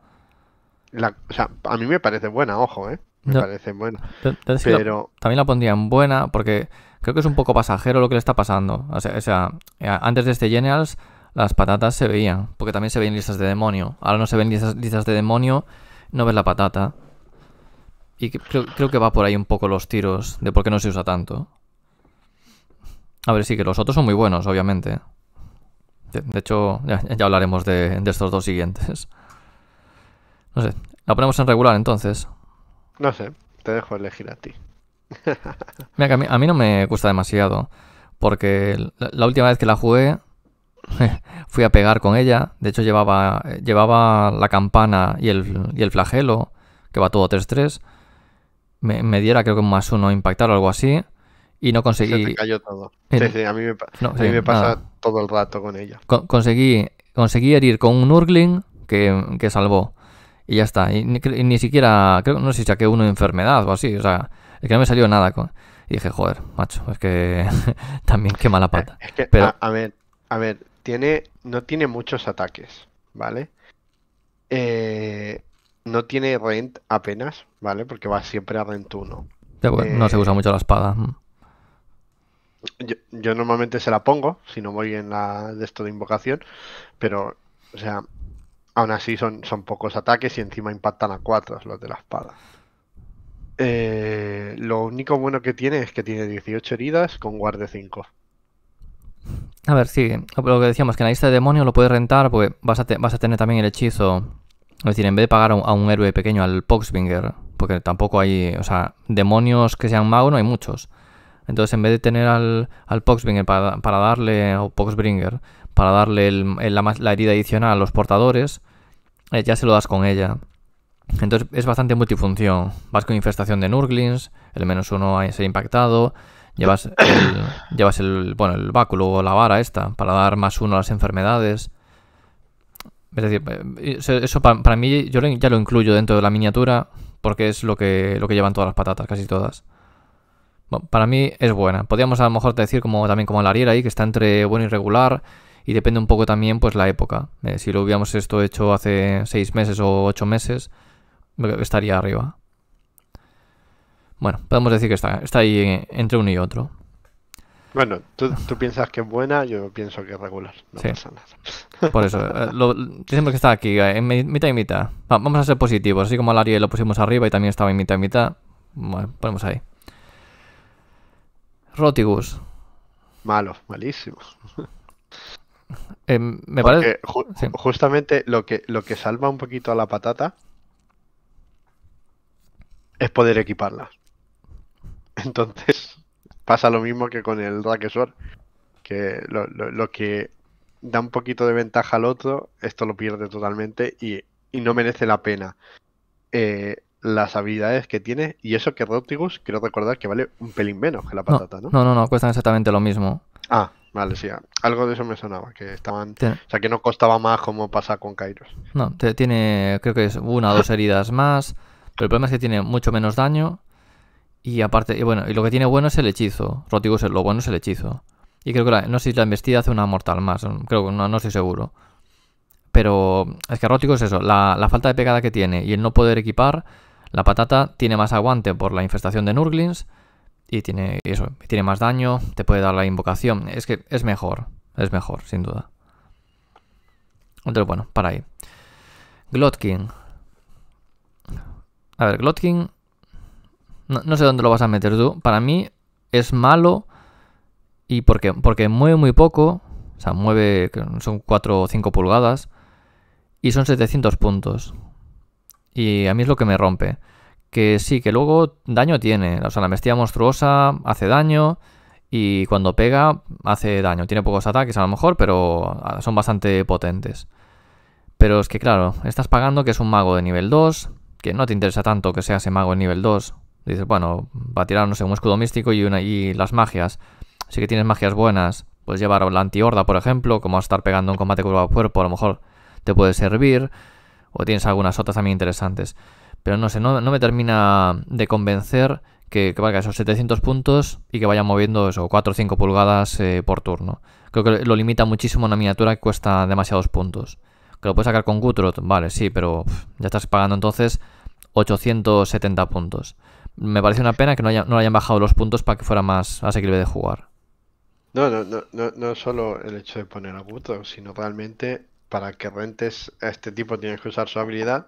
o sea, a mí me parece buena, ojo, ¿eh? Me parece buena. pero... también la pondría en buena porque creo que es un poco pasajero lo que le está pasando. O sea, eh, antes de este Genials las patatas se veían, porque también se veían listas de demonio. Ahora no se ven listas, de demonio, no ves la patata. Y creo, que va por ahí un poco los tiros de por qué no se usa tanto. A ver, sí que los otros son muy buenos, obviamente. De hecho, ya, hablaremos de, estos dos siguientes. No sé, la ponemos en regular entonces. No sé, te dejo elegir a ti. Mira, a mí, no me gusta demasiado, porque la, última vez que la jugué fui a pegar con ella. De hecho, llevaba, llevaba la campana y el, flagelo, que va todo 3-3. Me, me, diera creo que un más uno impactar o algo así y no conseguí. Se cayó todo. a mí me, pasa todo el rato con ella. conseguí, conseguí herir con un Urgling que, salvó. Y ya está. Y ni, siquiera, creo, no sé si saqué uno de enfermedad o así. O sea, es que no me salió nada. Con... Y dije, joder, macho, es que también qué mala pata. Es que, a, ver, a ver, tiene, no tiene muchos ataques, ¿vale? Eh, no tiene rent apenas, ¿vale? Porque va siempre a rent 1. Pues, no se eh, usa mucho la espada. Mm. Yo, normalmente se la pongo, si no voy en la de esto de invocación, pero, o sea, aún así son, son pocos ataques y encima impactan a cuatro los de la espada. Eh, lo único bueno que tiene es que tiene 18 heridas con guarde 5. A ver, sí, lo que decíamos, que en la lista de demonio lo puedes rentar porque vas a, tener también el hechizo. Es decir, en vez de pagar a un, héroe pequeño, al Poxbinger, porque tampoco hay, o sea, demonios que sean magos no hay muchos. Entonces, en vez de tener al, al Poxbringer para, darle, o Poxbringer, para darle la, herida adicional a los portadores, eh, ya se lo das con ella. Entonces, es bastante multifunción. Vas con infestación de Nurglings, el menos uno a ser impactado, llevas el, llevas el, báculo o la vara esta para dar más uno a las enfermedades. Es decir, eh, eso para, para mí yo ya lo incluyo dentro de la miniatura porque es lo que, lo que llevan todas las patatas, casi todas para mí es buena. Podríamos a lo mejor decir, como también como la Ariel ahí, que está entre bueno y regular. Y depende un poco también pues la época. Eh, si lo hubiéramos esto hecho hace seis meses o ocho meses, estaría arriba. Bueno, podemos decir que está, está ahí eh, entre uno y otro. Bueno, tú, piensas que es buena, yo pienso que es regular. No pasa nada. Por eso, eh, lo, que está aquí, en mitad y mitad. vamos a ser positivos, así como el Ariel lo pusimos arriba y también estaba en mitad y mitad. Bueno, ponemos ahí. Rotigus. Malo, malísimo. Eh, me parece. Justamente lo que, lo que salva un poquito a la patata es poder equiparla. Entonces, pasa lo mismo que con el Rakesor. Que lo, que da un poquito de ventaja al otro, esto lo pierde totalmente y, y no merece la pena. Eh, las habilidades que tiene y eso que Rottigus, quiero recordar que vale un pelín menos que la patata, ¿no? No, no, no, cuestan exactamente lo mismo. Ah, vale, sí, algo de eso me sonaba, que estaban... O sea, que no costaba más como pasa con Kairos. No, tiene, creo que es una o dos heridas más, pero el problema es que tiene mucho menos daño y aparte, y bueno, y lo que tiene bueno es el hechizo, es lo bueno es el hechizo. Y creo que no sé si la investida hace una mortal más, mm, creo que no, no estoy seguro. Pero es que Rótigos es eso, la, la falta de pegada que tiene y el no poder equipar la patata tiene más aguante por la infestación de Nurglings y tiene, eso, tiene más daño, te puede dar la invocación. Es que es mejor, es mejor, sin duda. Entonces, bueno, para ahí. Glotkin. A ver, Glotkin. No, sé dónde lo vas a meter tú. Para mí es malo. ¿Y por qué? Porque mueve muy poco. O sea, mueve. Son 4 o 5 pulgadas. Y son 700 puntos. Y a mí es lo que me rompe. Que sí, que luego daño tiene. O sea, la bestia monstruosa hace daño y cuando pega hace daño. Tiene pocos ataques a lo mejor, pero ah, son bastante potentes. Pero es que claro, estás pagando que es un mago de nivel 2, que no te interesa tanto que sea ese mago de nivel 2. Dices, bueno, va a tirar, no sé, un escudo místico y, una, y las magias. Así que tienes magias buenas. Puedes llevar la antihorda, por ejemplo, como a estar pegando un combate cuerpo a cuerpo, a lo mejor te puede servir o tienes algunas otras también interesantes. Pero no sé, no, me termina de convencer que, que valga esos 700 puntos y que vaya moviendo eso, 4 o 5 pulgadas eh, por turno. Creo que lo limita muchísimo una miniatura que cuesta demasiados puntos. Que lo puedes sacar con Gutrot, vale, sí, pero ya estás pagando entonces 870 puntos. Me parece una pena que no, hayan bajado los puntos para que fuera más asequible de jugar. No, no, no, no, no solo el hecho de poner a Gutrot, sino realmente para que rentes a este tipo tienes que usar su habilidad.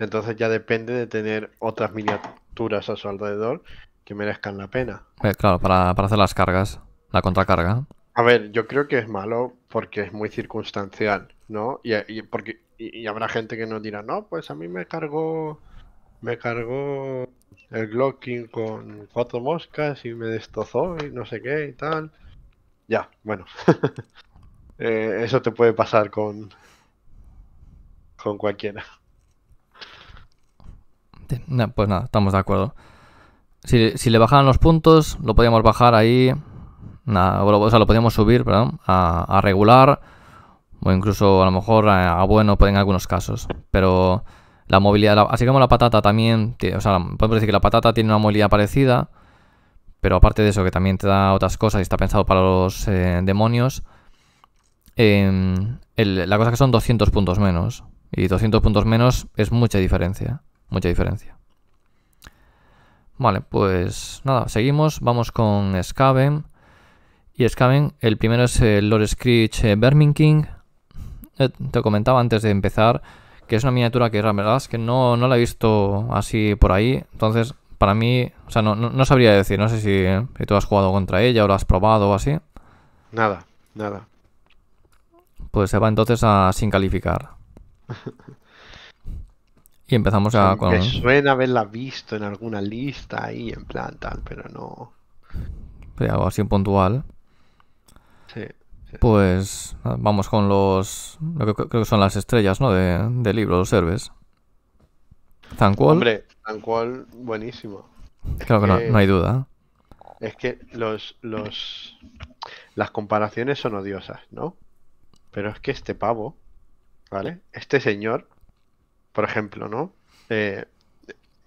Entonces ya depende de tener otras miniaturas a su alrededor que merezcan la pena. Eh, claro, para, hacer las cargas, la contracarga. A ver, yo creo que es malo porque es muy circunstancial, ¿no? Y, porque, y, habrá gente que nos dirá, no, pues a mí me cargó me cargó el Glocking con cuatro moscas y me destrozó y no sé qué y tal. Ya, bueno. Eh, eso te puede pasar con, con cualquiera. pues nada, estamos de acuerdo. Si, le bajaran los puntos, lo podíamos bajar ahí. o sea, lo podíamos subir, perdón, a, regular. O incluso a lo mejor a, bueno bueno pues en algunos casos. Pero la movilidad, así como la patata también, o sea, podemos decir que la patata tiene una movilidad parecida, pero aparte de eso, que también te da otras cosas y está pensado para los eh, demonios, em, la cosa es que son 200 puntos menos. Y 200 puntos menos es mucha diferencia, mucha diferencia. Vale, pues nada, seguimos, vamos con Skaven. Y Skaven, el primero es el Lord Screech eh, Birmingham. Eh, te comentaba antes de empezar que es una miniatura que la verdad que no, no la he visto así por ahí. Entonces, para mí, o sea, no, sabría decir, no sé eh, si, tú has jugado contra ella o lo has probado o así. Nada, nada. Pues se va entonces a sin calificar. Y empezamos a... Con... Me suena haberla visto en alguna lista ahí, en plan tal, pero no... Pero algo así puntual. Sí, Pues vamos con los... creo que son las estrellas, ¿no? De, de libro, los héroes. cual. Hombre, buenísimo. Creo no, no hay duda. Es que los, los... Las comparaciones son odiosas, ¿no? Pero es que este pavo ¿vale? Este señor, por ejemplo, ¿no? Eh,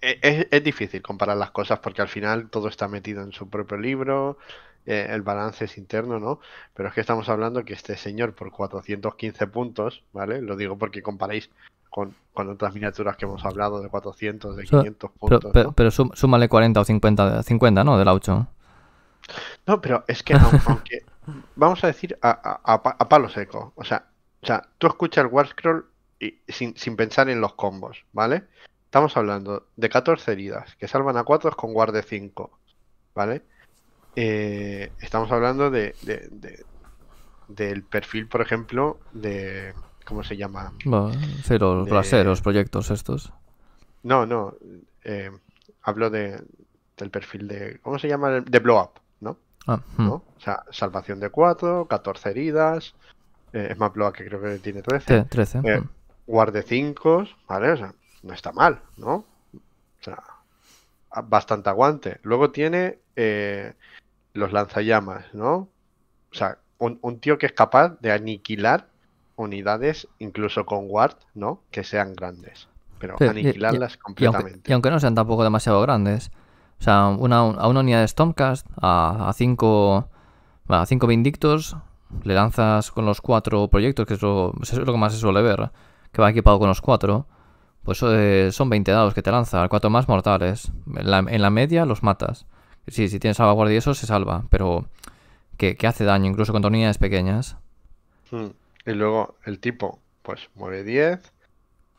e-, es, difícil comparar las cosas porque al final todo está metido en su propio libro, eh, el balance es interno, ¿no? Pero es que estamos hablando que este señor por 415 puntos, ¿vale? Lo digo porque comparáis con, otras miniaturas que hemos hablado de 400, de 500 puntos. Pero, súmale 40 o 50, 50 ¿no? De la 8. No, pero es que vamos a decir a palo seco, o sea, o sea, tú escuchas el War Scroll y, sin, pensar en los combos, ¿vale? Estamos hablando de 14 heridas que salvan a 4 con War de 5, ¿vale? Eh, estamos hablando de, de, de, del perfil, por ejemplo, de. ¿Cómo se llama? cero, de... los proyectos estos. No, no. Eh, hablo de, del perfil de. ¿Cómo se llama? De blow up, ¿no? Ah, hmm. ¿no? O sea, salvación de 4, 14 heridas, eh, es más bloa que creo que tiene 13. 13. Eh, mm. guarde 5, ¿vale? O sea, no está mal, ¿no? O sea, bastante aguante. Luego tiene eh, los lanzallamas, ¿no? O sea, un, tío que es capaz de aniquilar unidades, incluso con guard ¿no? Que sean grandes. Pero aniquilarlas completamente. Y aunque, no sean tampoco demasiado grandes. O sea, a una unidad de Stormcast, a 5 a cinco, a Vindictos, le lanzas con los cuatro proyectos, que es lo, que más se suele ver, que va equipado con los cuatro, pues eh, son 20 dados que te lanza, cuatro más mortales. En la, media los matas. Sí, si tienes salvaguardia y eso se salva, pero que, hace daño incluso con unidades pequeñas. Mm. Y luego el tipo, pues mueve 10,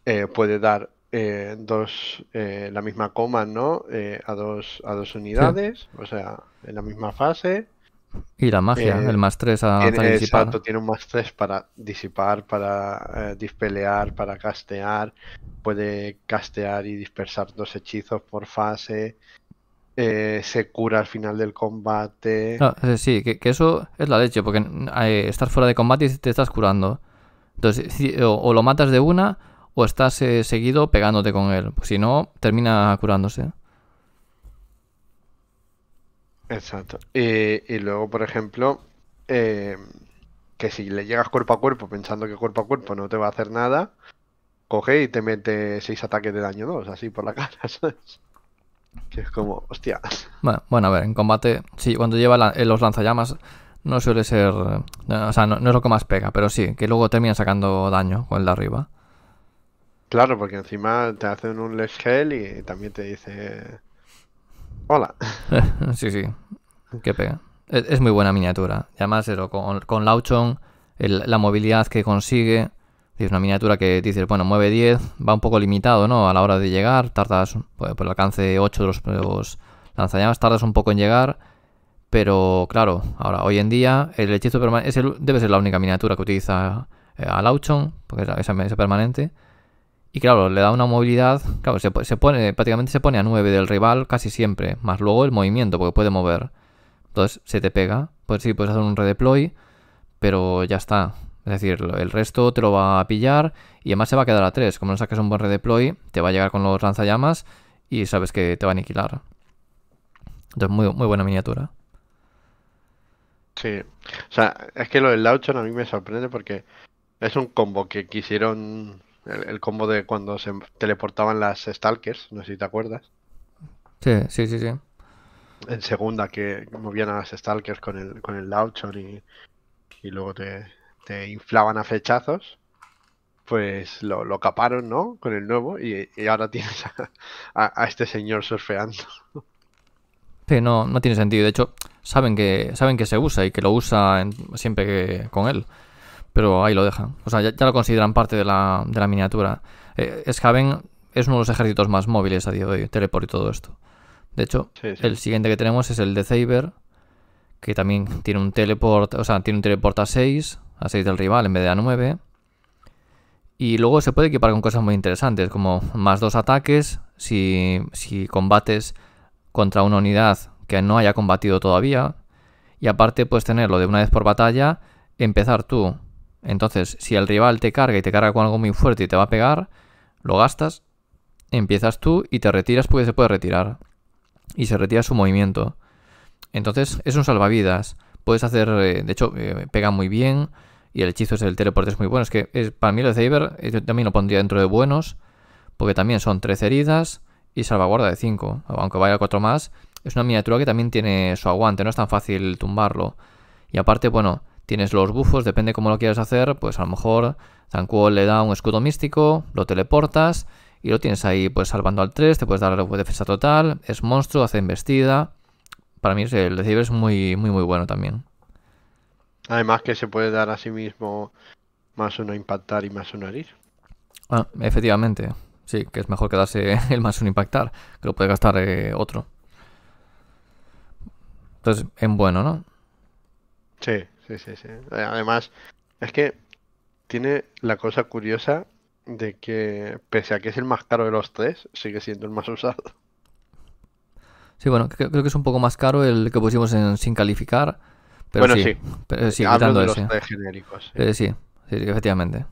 eh, puede dar eh, dos, la misma coma, ¿no? a, dos, a dos unidades, o sea, en la misma fase. Y la magia, eh, el más 3 a tiene, tiene un más 3 para disipar, para eh, dispelear, para castear. Puede castear y dispersar dos hechizos por fase. Eh, se cura al final del combate. sí, que, eso es la leche, porque estás fuera de combate y te estás curando. Entonces, o, lo matas de una o estás seguido pegándote con él. Si no, termina curándose. Exacto. Y, luego, por ejemplo, eh, que si le llegas cuerpo a cuerpo pensando que cuerpo a cuerpo no te va a hacer nada, coge y te mete seis ataques de daño 2, así por la cara, Que es como, hostia. Bueno, a ver, en combate, sí, cuando lleva eh, los lanzallamas no suele ser. o sea, no, es lo que más pega, pero sí, que luego termina sacando daño con el de arriba. Claro, porque encima te hacen un less Hell y también te dice. Hola. sí, sí. Qué pega. Es, muy buena miniatura. Y además, con, la Lauchon, la movilidad que consigue. Es una miniatura que dices, bueno, mueve 10, va un poco limitado, ¿no? A la hora de llegar, tardas pues, por el alcance 8 de los, lanzallamas, tardas un poco en llegar. Pero claro, ahora hoy en día el hechizo permanente debe ser la única miniatura que utiliza eh, a Lauchon, porque esa, permanente. Y claro, le da una movilidad, claro, se, pone, prácticamente se pone a 9 del rival casi siempre, más luego el movimiento, porque puede mover. Entonces se te pega, pues sí, puedes hacer un redeploy, pero ya está. Es decir, el resto te lo va a pillar y además se va a quedar a 3. Como no saques un buen redeploy, te va a llegar con los lanzallamas y sabes que te va a aniquilar. Entonces, muy, muy buena miniatura. Sí, o sea, es que lo del Lauchon a mí me sorprende porque es un combo que quisieron el, combo de cuando se teleportaban las Stalkers, no sé si te acuerdas. Sí, sí, sí, sí. En segunda, que movían a las Stalkers con el, con el y, luego te, inflaban a flechazos pues lo, caparon, ¿no? Con el nuevo y, ahora tienes a, este señor surfeando. Sí, no, no tiene sentido. De hecho, saben que, saben que se usa y que lo usa siempre que, con él pero ahí lo dejan. O sea, ya, lo consideran parte de la, miniatura. Eh, es uno de los ejércitos más móviles a día de hoy, teleport y todo esto. De hecho, el siguiente que tenemos es el de Saber, que también tiene un teleport, o sea, tiene un teleport a 6, a 6 del rival en vez de a 9. Y luego se puede equipar con cosas muy interesantes, como más dos ataques si, si combates contra una unidad que no haya combatido todavía. Y aparte puedes tenerlo de una vez por batalla, empezar tú entonces, si el rival te carga y te carga con algo muy fuerte y te va a pegar, lo gastas, empiezas tú y te retiras porque se puede retirar. Y se retira su movimiento. Entonces, es un salvavidas. Puedes hacer, eh, de hecho, eh, pega muy bien. Y el hechizo es el teleporte es muy bueno. Es que para mí el Saber eh, yo también lo pondría dentro de buenos. Porque también son 13 heridas y salvaguarda de 5. Aunque vaya 4 más. Es una miniatura que también tiene su aguante. No es tan fácil tumbarlo. Y aparte, bueno, Tienes los bufos, depende cómo lo quieras hacer, pues a lo mejor Zancudo le da un escudo místico, lo teleportas y lo tienes ahí pues salvando al 3, te puedes dar pues, defensa total, es monstruo, hace embestida. Para mí el receiver es muy, muy, muy bueno también. Además que se puede dar a sí mismo más uno impactar y más uno herir. Ah, efectivamente, sí, que es mejor quedarse el más uno impactar, que lo puede gastar eh, otro. Entonces, en bueno, ¿no? Sí, Sí, sí, sí. Además, es que tiene la cosa curiosa de que, pese a que es el más caro de los tres, sigue siendo el más usado. Sí, bueno, creo que es un poco más caro el que pusimos en sin calificar. Pero sí. sí. sí de los genéricos. Eh, sí. sí. efectivamente.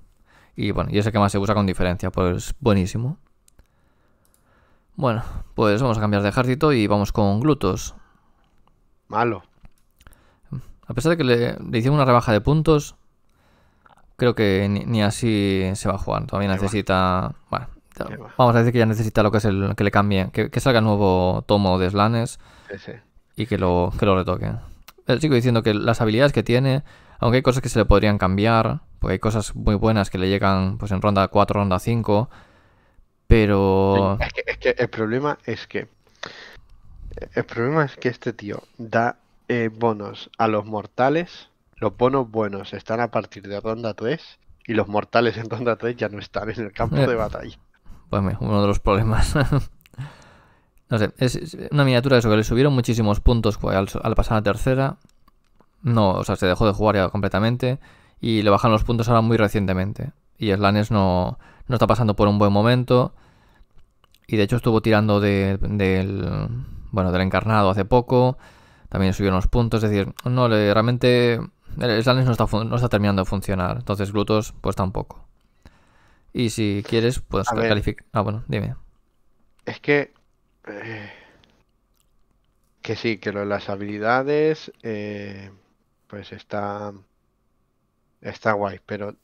Y bueno, y ese que más se usa con diferencia, pues buenísimo. Bueno, pues vamos a cambiar de ejército y vamos con glutos. Malo. A pesar de que le, le hicimos una rebaja de puntos, creo que ni, así se va a jugar. Todavía necesita. Bueno, vamos a decir que ya necesita lo que es el que le cambie, que, salga el nuevo tomo de Slanes y que lo, que lo retoque. El sigo diciendo que las habilidades que tiene, aunque hay cosas que se le podrían cambiar, porque hay cosas muy buenas que le llegan pues en ronda 4, ronda 5, pero... es que el problema es que... El problema es que este tío da eh, bonos a los mortales. Los bonos buenos están a partir de ronda 3 y los mortales en ronda 3 ya no están en el campo de eh. batalla. Pues uno de los problemas. no sé, es una miniatura de eso, que le subieron muchísimos puntos al, pasar a tercera. No, o sea, se dejó de jugar ya completamente y le bajan los puntos ahora muy recientemente. Y Slanes no, no está pasando por un buen momento. Y de hecho estuvo tirando del, bueno, del encarnado hace poco también subieron los puntos. Es decir, no, realmente el Slanes no está, no está terminando de funcionar. Entonces, Glutos, pues tampoco. Y si quieres, pues califica... Ah, bueno, dime. Es que. Eh, que sí, que las habilidades. Eh, pues está. Está guay, pero.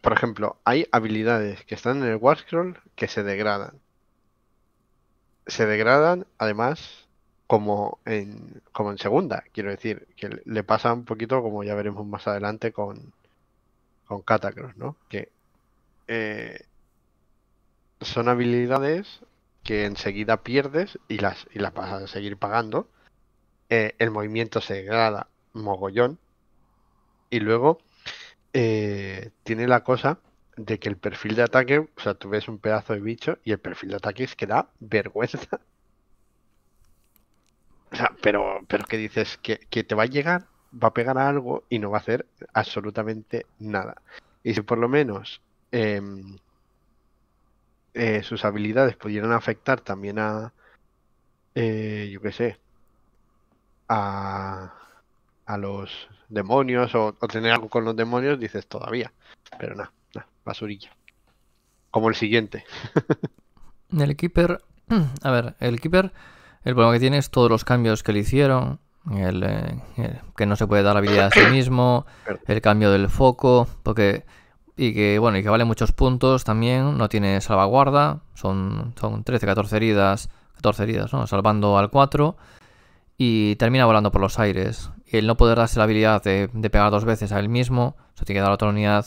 Por ejemplo, hay habilidades que están en el War Scroll que se degradan. Se degradan, además, como en, segunda. Quiero decir, que le pasa un poquito, como ya veremos más adelante, con, con Catacross, ¿no? Que eh, son habilidades que enseguida pierdes y las, y las vas a seguir pagando. Eh, el movimiento se degrada mogollón. Y luego eh, tiene la cosa de que el perfil de ataque, o sea, tú ves un pedazo de bicho y el perfil de ataque es que da vergüenza. O sea, pero, pero que dices que, te va a llegar, va a pegar a algo y no va a hacer absolutamente nada. Y si por lo menos em, eh, sus habilidades pudieran afectar también a, eh, yo qué sé, a, a los demonios o, tener algo con los demonios, dices todavía. Pero nada, basurilla. Como el siguiente. el Keeper. A ver, el Keeper el problema que tiene es todos los cambios que le hicieron, eh, que no se puede dar habilidad a sí mismo, el cambio del foco, porque y que bueno, y que vale muchos puntos también, no tiene salvaguarda, son, son 13, 14 heridas, 14 heridas, ¿no? Salvando al 4 y termina volando por los aires. Y el no poder darse la habilidad de, pegar dos veces a él mismo, se tiene que dar otra unidad,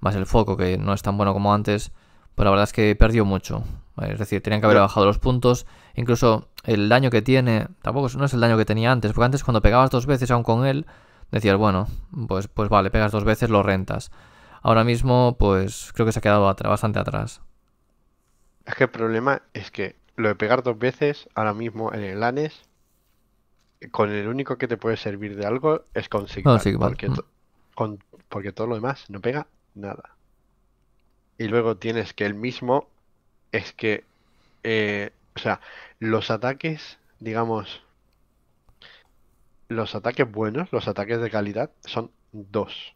más el foco, que no es tan bueno como antes, pero pues la verdad es que perdió mucho. Es decir, tenían que haber bajado los puntos. Incluso el daño que tiene, tampoco no es el daño que tenía antes, porque antes cuando pegabas dos veces aún con él, decías, bueno, pues, pues vale, pegas dos veces, lo rentas. Ahora mismo, pues creo que se ha quedado bastante atrás. Es que el problema es que lo de pegar dos veces, ahora mismo en el ANES, con el único que te puede servir de algo es con mm. porque todo lo demás no pega nada. Y luego tienes que el mismo es que, eh, o sea, los ataques, digamos, los ataques buenos, los ataques de calidad, son dos.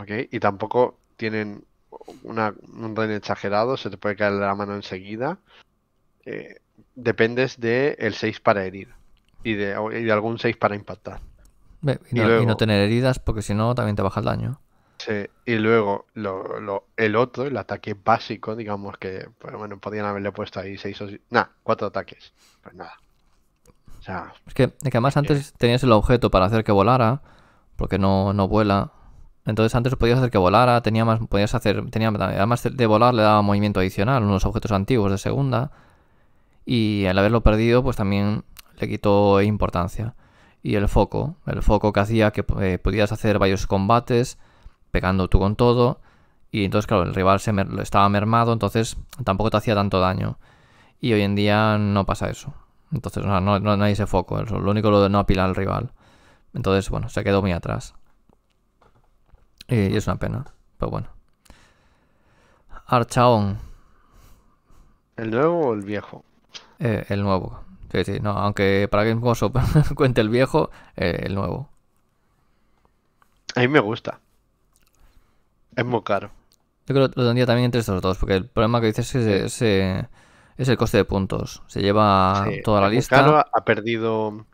¿Ok? Y tampoco tienen una, un ren exagerado, se te puede caer la mano enseguida. Eh, dependes del el 6 para herir y de, algún 6 para impactar. Y no, y no, tener heridas porque si no también te baja el daño y luego lo, el otro, el ataque básico, digamos que, pues, bueno, podían haberle puesto ahí seis o Nada, cuatro ataques. Pues nada. Es que, además antes tenías el objeto para hacer que volara, porque no, vuela. Entonces antes podías hacer que volara, tenía podías hacer, tenía, además de volar le daba movimiento adicional, unos objetos antiguos de segunda. Y al haberlo perdido, pues también le quitó importancia. Y el foco, el foco que hacía que eh, podías hacer varios combates pegando tú con todo. Y entonces, claro, el rival se estaba mermado, entonces tampoco te hacía tanto daño. Y hoy en día no pasa eso. Entonces, no, hay ese foco. Lo único lo de no apilar al rival. Entonces, bueno, se quedó muy atrás. Eh, y, es una pena. Pero bueno. Archaon. ¿El nuevo o el viejo? Eh, el nuevo. Sí, sí, no, aunque para Game cuente el viejo, eh, el nuevo. A mí me gusta. Es muy caro. Yo creo que lo tendría también entre estos dos, porque el problema que dices es, es, el coste de puntos. Se lleva toda la lista. Caro ha perdido.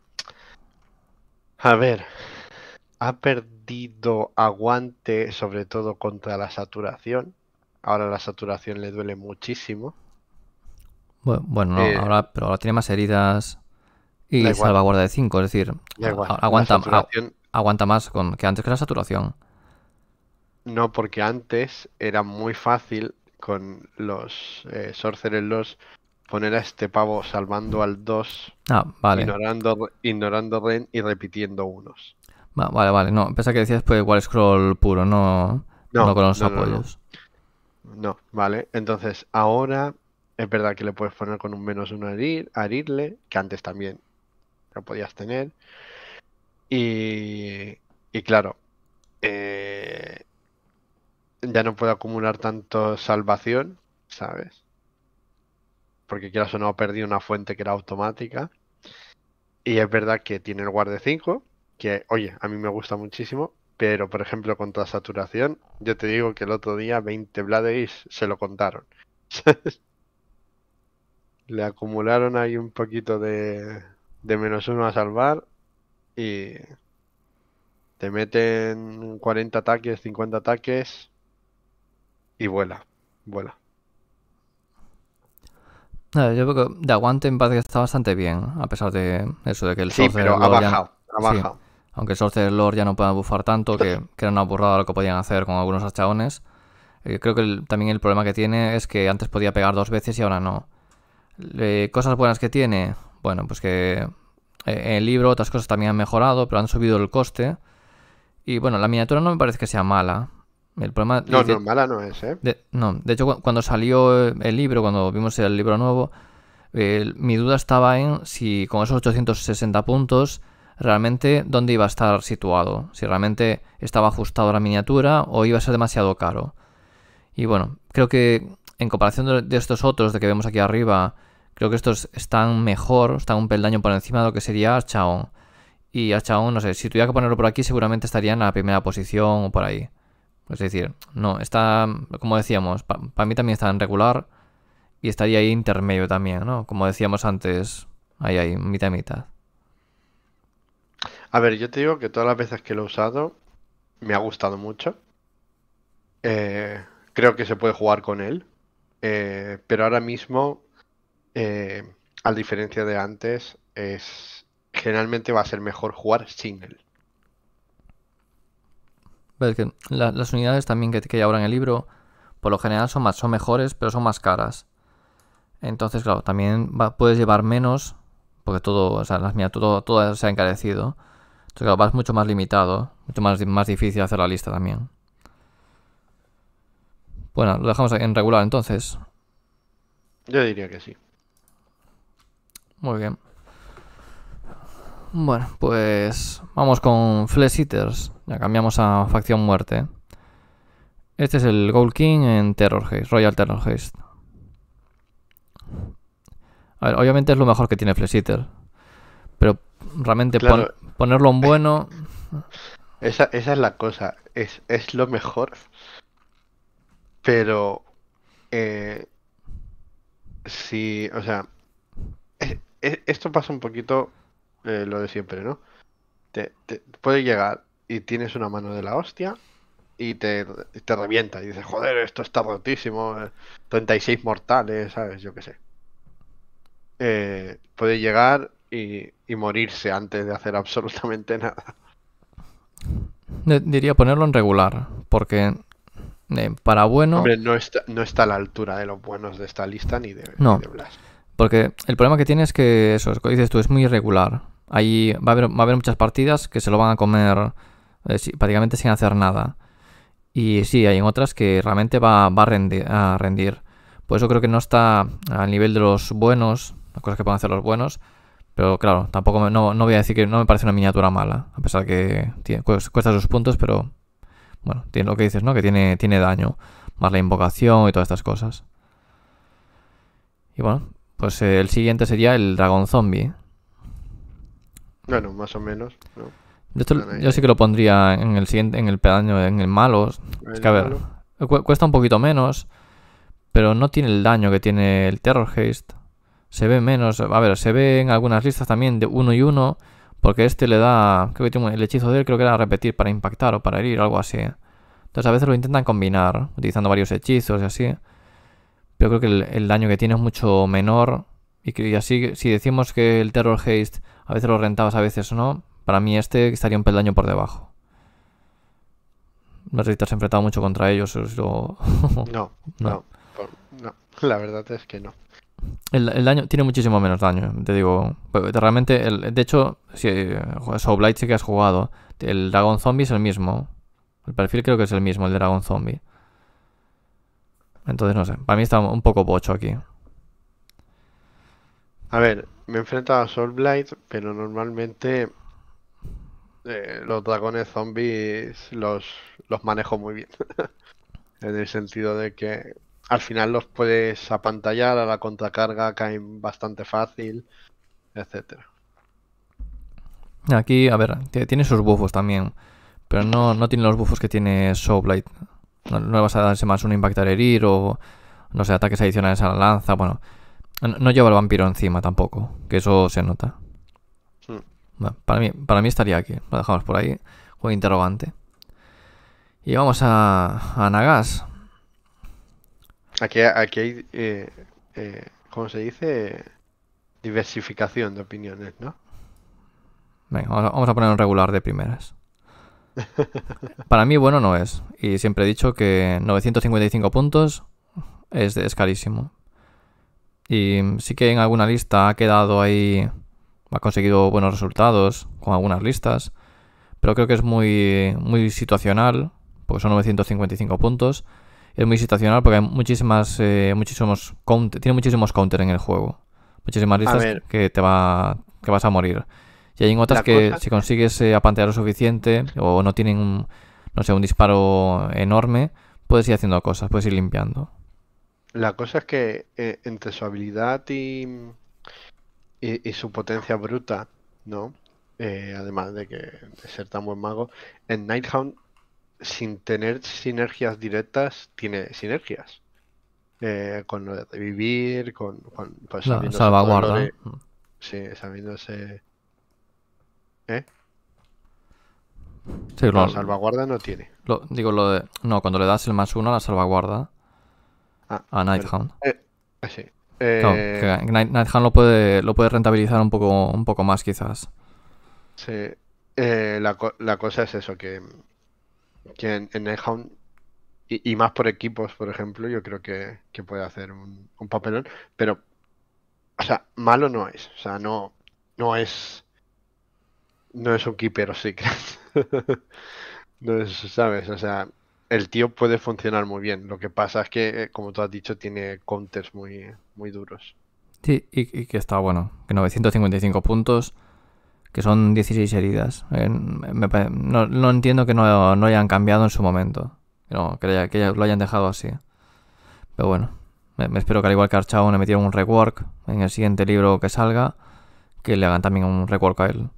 A ver. Ha perdido aguante, sobre todo contra la saturación. Ahora la saturación le duele muchísimo. Bueno, eh, ahora, pero ahora tiene más heridas y salvaguarda de 5, es decir, aguanta, aguanta más con, que antes que la saturación. No, porque antes era muy fácil con los eh, los poner a este pavo salvando al 2, ah, vale. ignorando, ignorando Ren y repitiendo unos. vale, vale. No, pensaba que decías pues igual scroll puro, no, no, con los apoyos. No, vale. Entonces, ahora es verdad que le puedes poner con un menos uno a, a herirle, que antes también lo podías tener. Y, y claro, eh, ya no puedo acumular tanto salvación, ¿sabes? Porque quieras o no ha perdido una fuente que era automática. Y es verdad que tiene el guarde 5, que oye, a mí me gusta muchísimo, pero por ejemplo contra saturación, yo te digo que el otro día 20 Bladeis se lo contaron. Le acumularon ahí un poquito de, de menos uno a salvar y te meten 40 ataques, 50 ataques y vuela, vuela. yo creo que de aguante me parece que está bastante bien, a pesar de eso de que el Sí, ha bajado, aunque ha bajado. Sí. Aunque Sorcerer Lord ya no pueda bufar tanto, que, que, era una burrada lo que podían hacer con algunos achaones. Eh, creo que también el problema que tiene es que antes podía pegar dos veces y ahora no. cosas buenas que tiene, bueno, pues que eh, en el libro otras cosas también han mejorado, pero han subido el coste. Y bueno, la miniatura no me parece que sea mala no, de, no, mala no es, ¿eh? no, de hecho, cuando salió el libro, cuando vimos el libro nuevo, mi duda estaba en si con esos 860 puntos realmente dónde iba a estar situado, si realmente estaba ajustado a la miniatura o iba a ser demasiado caro. Y bueno, creo que en comparación de, estos otros de que vemos aquí arriba, creo que estos están mejor, están un peldaño por encima de lo que sería Archaon. Y Archaon, no sé, si tuviera que ponerlo por aquí seguramente estaría en la primera posición o por ahí. Es decir, no, está, como decíamos, para mí también está en regular y estaría ahí intermedio también, ¿no? Como decíamos antes, ahí, ahí, mitad y mitad. A ver, yo te digo que todas las veces que lo he usado me ha gustado mucho. Eh, creo que se puede jugar con él. Eh, pero ahora mismo, eh, a diferencia de antes, es generalmente va a ser mejor jugar sin él las unidades también que, que, hay ahora en el libro, por lo general son, más, son mejores, pero son más caras. Entonces, claro, también puedes llevar menos, porque todo, o sea, las todo, se ha encarecido. Entonces, claro, vas mucho más limitado, mucho más, más difícil hacer la lista también. Bueno, lo dejamos en regular entonces. Yo diría que sí. Muy bien. Bueno, pues vamos con Flesh Eaters. Ya cambiamos a facción muerte. Este es el Gold King en Terror Royal Terror Heist. A ver, obviamente es lo mejor que tiene Flesh Eater. Pero realmente ponerlo en bueno. Esa, es la cosa. Es, lo mejor. Pero. Eh, sí, o sea. esto pasa un poquito eh, lo de siempre, ¿no? Te, puede llegar y tienes una mano de la hostia y te, te revienta y dices, joder, esto está rotísimo, 36 eh, mortales, ¿sabes? Yo qué sé. Eh, puede llegar y, morirse antes de hacer absolutamente nada. Diría ponerlo en regular, porque eh, para bueno... Hombre, no está, no está a la altura de los buenos de esta lista ni de, no, Porque el problema que tiene es que eso, dices tú, es muy irregular. Ahí va a, haber, muchas partidas que se lo van a comer eh, prácticamente sin hacer nada. Y sí, hay en otras que realmente va, a, rendir, a, rendir, Por eso creo que no está al nivel de los buenos, las cosas que pueden hacer los buenos. Pero claro, tampoco no, voy a decir que no me parece una miniatura mala, a pesar de que cuesta sus puntos, pero bueno, tiene lo que dices, ¿no? Que tiene, tiene daño, más la invocación y todas estas cosas. Y bueno, pues eh, el siguiente sería el dragón zombie. Bueno, más o menos, Yo, sí que lo pondría en el siguiente, en el pedaño, en el malos. Es que a ver, cuesta un poquito menos, pero no tiene el daño que tiene el Terror Haste. Se ve menos, a ver, se ve en algunas listas también de uno y uno, porque este le da, creo que tiene el hechizo de él creo que era repetir para impactar o para herir, o algo así. Entonces a veces lo intentan combinar, utilizando varios hechizos y así. Pero creo que el, daño que tiene es mucho menor. Y, que, así, si decimos que el Terror Haste a veces lo rentabas, a veces no. Para mí este estaría un peldaño por debajo. No sé si te has enfrentado mucho contra ellos. no, no, La verdad es que no. El, daño tiene muchísimo menos daño, te digo. Realmente, de hecho, si, eh, Blight sí que has jugado. El Dragon Zombie es el mismo. El perfil creo que es el mismo, el de Dragon Zombie. Entonces, no sé. Para mí está un poco bocho aquí. A ver, me he enfrentado a Soulblade, pero normalmente eh, los dragones zombies los, los manejo muy bien. en el sentido de que al final los puedes apantallar, a la contracarga caen bastante fácil, etcétera. Aquí, a ver, tiene sus buffos también, pero no, no tiene los buffos que tiene Soulblade. No, no le vas a darse más un impactar herir o, no sé, ataques adicionales a la lanza, bueno... No, lleva el vampiro encima tampoco, que eso se nota. Hmm. para, mí, para mí estaría aquí. Lo dejamos por ahí. Juego interrogante. Y vamos a, Nagas. Aquí, aquí hay, eh, eh, ¿cómo se dice? Diversificación de opiniones, ¿no? Venga, vamos a, poner un regular de primeras. Para mí bueno no es. Y siempre he dicho que 955 puntos es, es carísimo. Y sí que en alguna lista ha quedado ahí, ha conseguido buenos resultados con algunas listas, pero creo que es muy, muy situacional, porque son 955 puntos. Es muy situacional porque hay muchísimas, eh, muchísimos counter, tiene muchísimos counter en el juego. Muchísimas listas que te va, que vas a morir. Y hay en otras que si consigues eh, apantear lo suficiente o no tienen, no sé, un disparo enorme, puedes ir haciendo cosas, puedes ir limpiando. La cosa es que eh, entre su habilidad y, su potencia bruta, ¿no? Eh, además de que ser tan buen mago, en Nighthound, sin tener sinergias directas, tiene sinergias. Eh, con lo de vivir, con, con pues, salvaguarda. sí, sabiéndose. ¿Eh? Sí, no, salvaguarda no tiene. digo, lo de. No, cuando le das el más uno a la salvaguarda, Ah, a Nighthound. Eh, ah, sí. Eh, Nighthound lo puede, lo puede rentabilizar un poco, un poco más, quizás. Sí. Eh, la, cosa es eso, que, que en, Nighthound, y, más por equipos, por ejemplo, yo creo que, puede hacer un, un, papelón, pero, o sea, malo no es, o sea, no, no es, no es un keeper o secret. no es, ¿sabes? O sea, el tío puede funcionar muy bien. Lo que pasa es que, eh, como tú has dicho, tiene contes muy, muy duros. Sí, y, que está bueno. Que 955 puntos, que son 16 heridas. Eh, no, entiendo que no, no, hayan cambiado en su momento. No, que, lo hayan dejado así. Pero bueno, me, espero que al igual que Archao le metieron un rework en el siguiente libro que salga, que le hagan también un rework a él.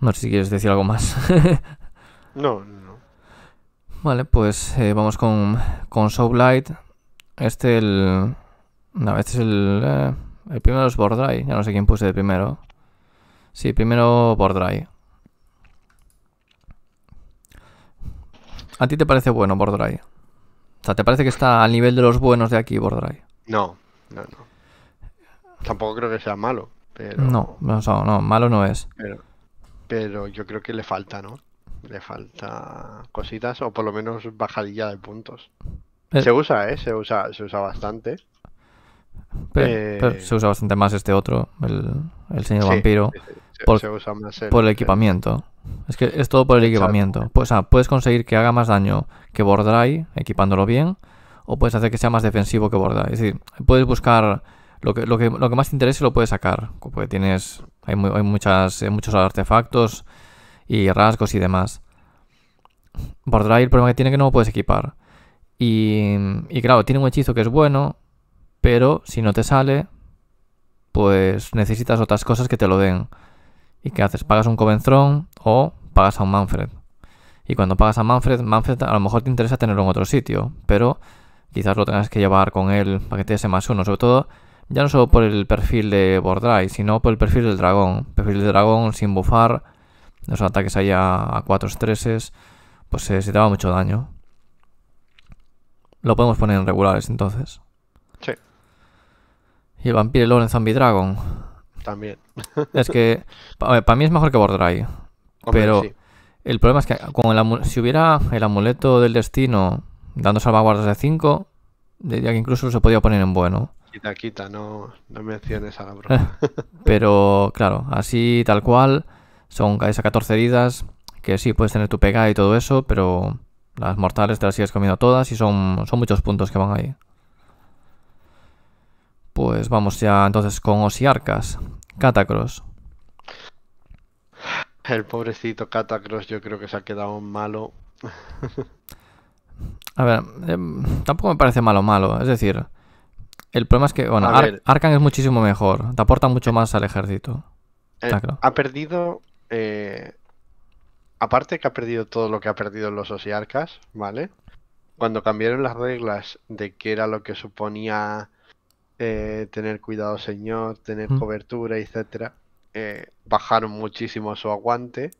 No sé si quieres decir algo más. no, no. Vale, pues eh, vamos con, con Light. Este, el, no, este es el, eh, el primero es Bordray. Ya no sé quién puse de primero. Sí, primero Bordray. ¿A ti te parece bueno Bordray? O sea, ¿te parece que está al nivel de los buenos de aquí Bordray? No, no, no. Tampoco creo que sea malo, pero... No, no, no malo no es. Pero... Pero yo creo que le falta, ¿no? Le falta cositas o por lo menos bajadilla de puntos. Se usa, ¿eh? Se usa, se usa bastante. Eh, pero, se usa bastante más este otro, el, el señor vampiro, por, el, equipamiento. Es que es todo por el equipamiento. Pues, ah, puedes conseguir que haga más daño que Bordrai, equipándolo bien, o puedes hacer que sea más defensivo que Bordrai. Es decir, puedes buscar lo que, lo que, lo que más te interese lo puedes sacar, porque tienes, hay, hay muchas, eh, muchos artefactos y rasgos y demás. Bordray el problema que tiene es que no lo puedes equipar. Y, y claro, tiene un hechizo que es bueno, pero si no te sale, pues necesitas otras cosas que te lo den. ¿Y qué haces? ¿Pagas un Throne o pagas a un Manfred? Y cuando pagas a Manfred, Manfred a lo mejor te interesa tenerlo en otro sitio, pero quizás lo tengas que llevar con él para que te dé más uno. Sobre todo ya no solo por el perfil de Bordrai, sino por el perfil del dragón. perfil del dragón sin bufar, los ataques allá a 4 estreses, pues eh, se te mucho daño. Lo podemos poner en regulares entonces. Sí. Y el Vampire en Zombie Dragon. También. es que para mí es mejor que Bordrai. pero el problema es que con el si hubiera el amuleto del destino dando salvaguardas de 5, diría que incluso se podía poner en bueno. Quita, quita, no, no menciones a la broma. Pero claro, así tal cual, son esas 14 heridas, que sí, puedes tener tu pegada y todo eso, pero las mortales te las sigues comiendo todas y son, son muchos puntos que van ahí. Pues vamos ya entonces con Osiarcas, Catacross. El pobrecito Catacross yo creo que se ha quedado malo. A ver, em, tampoco me parece malo malo, es decir, el problema es que, bueno, Arcan es muchísimo mejor. Te aporta mucho más al ejército. Eh, ha perdido. Eh, aparte que ha perdido todo lo que ha perdido en los Osiarcas, ¿vale? Cuando cambiaron las reglas de qué era lo que suponía eh, tener cuidado, señor, tener cobertura, etcétera, bajaron muchísimo su aguante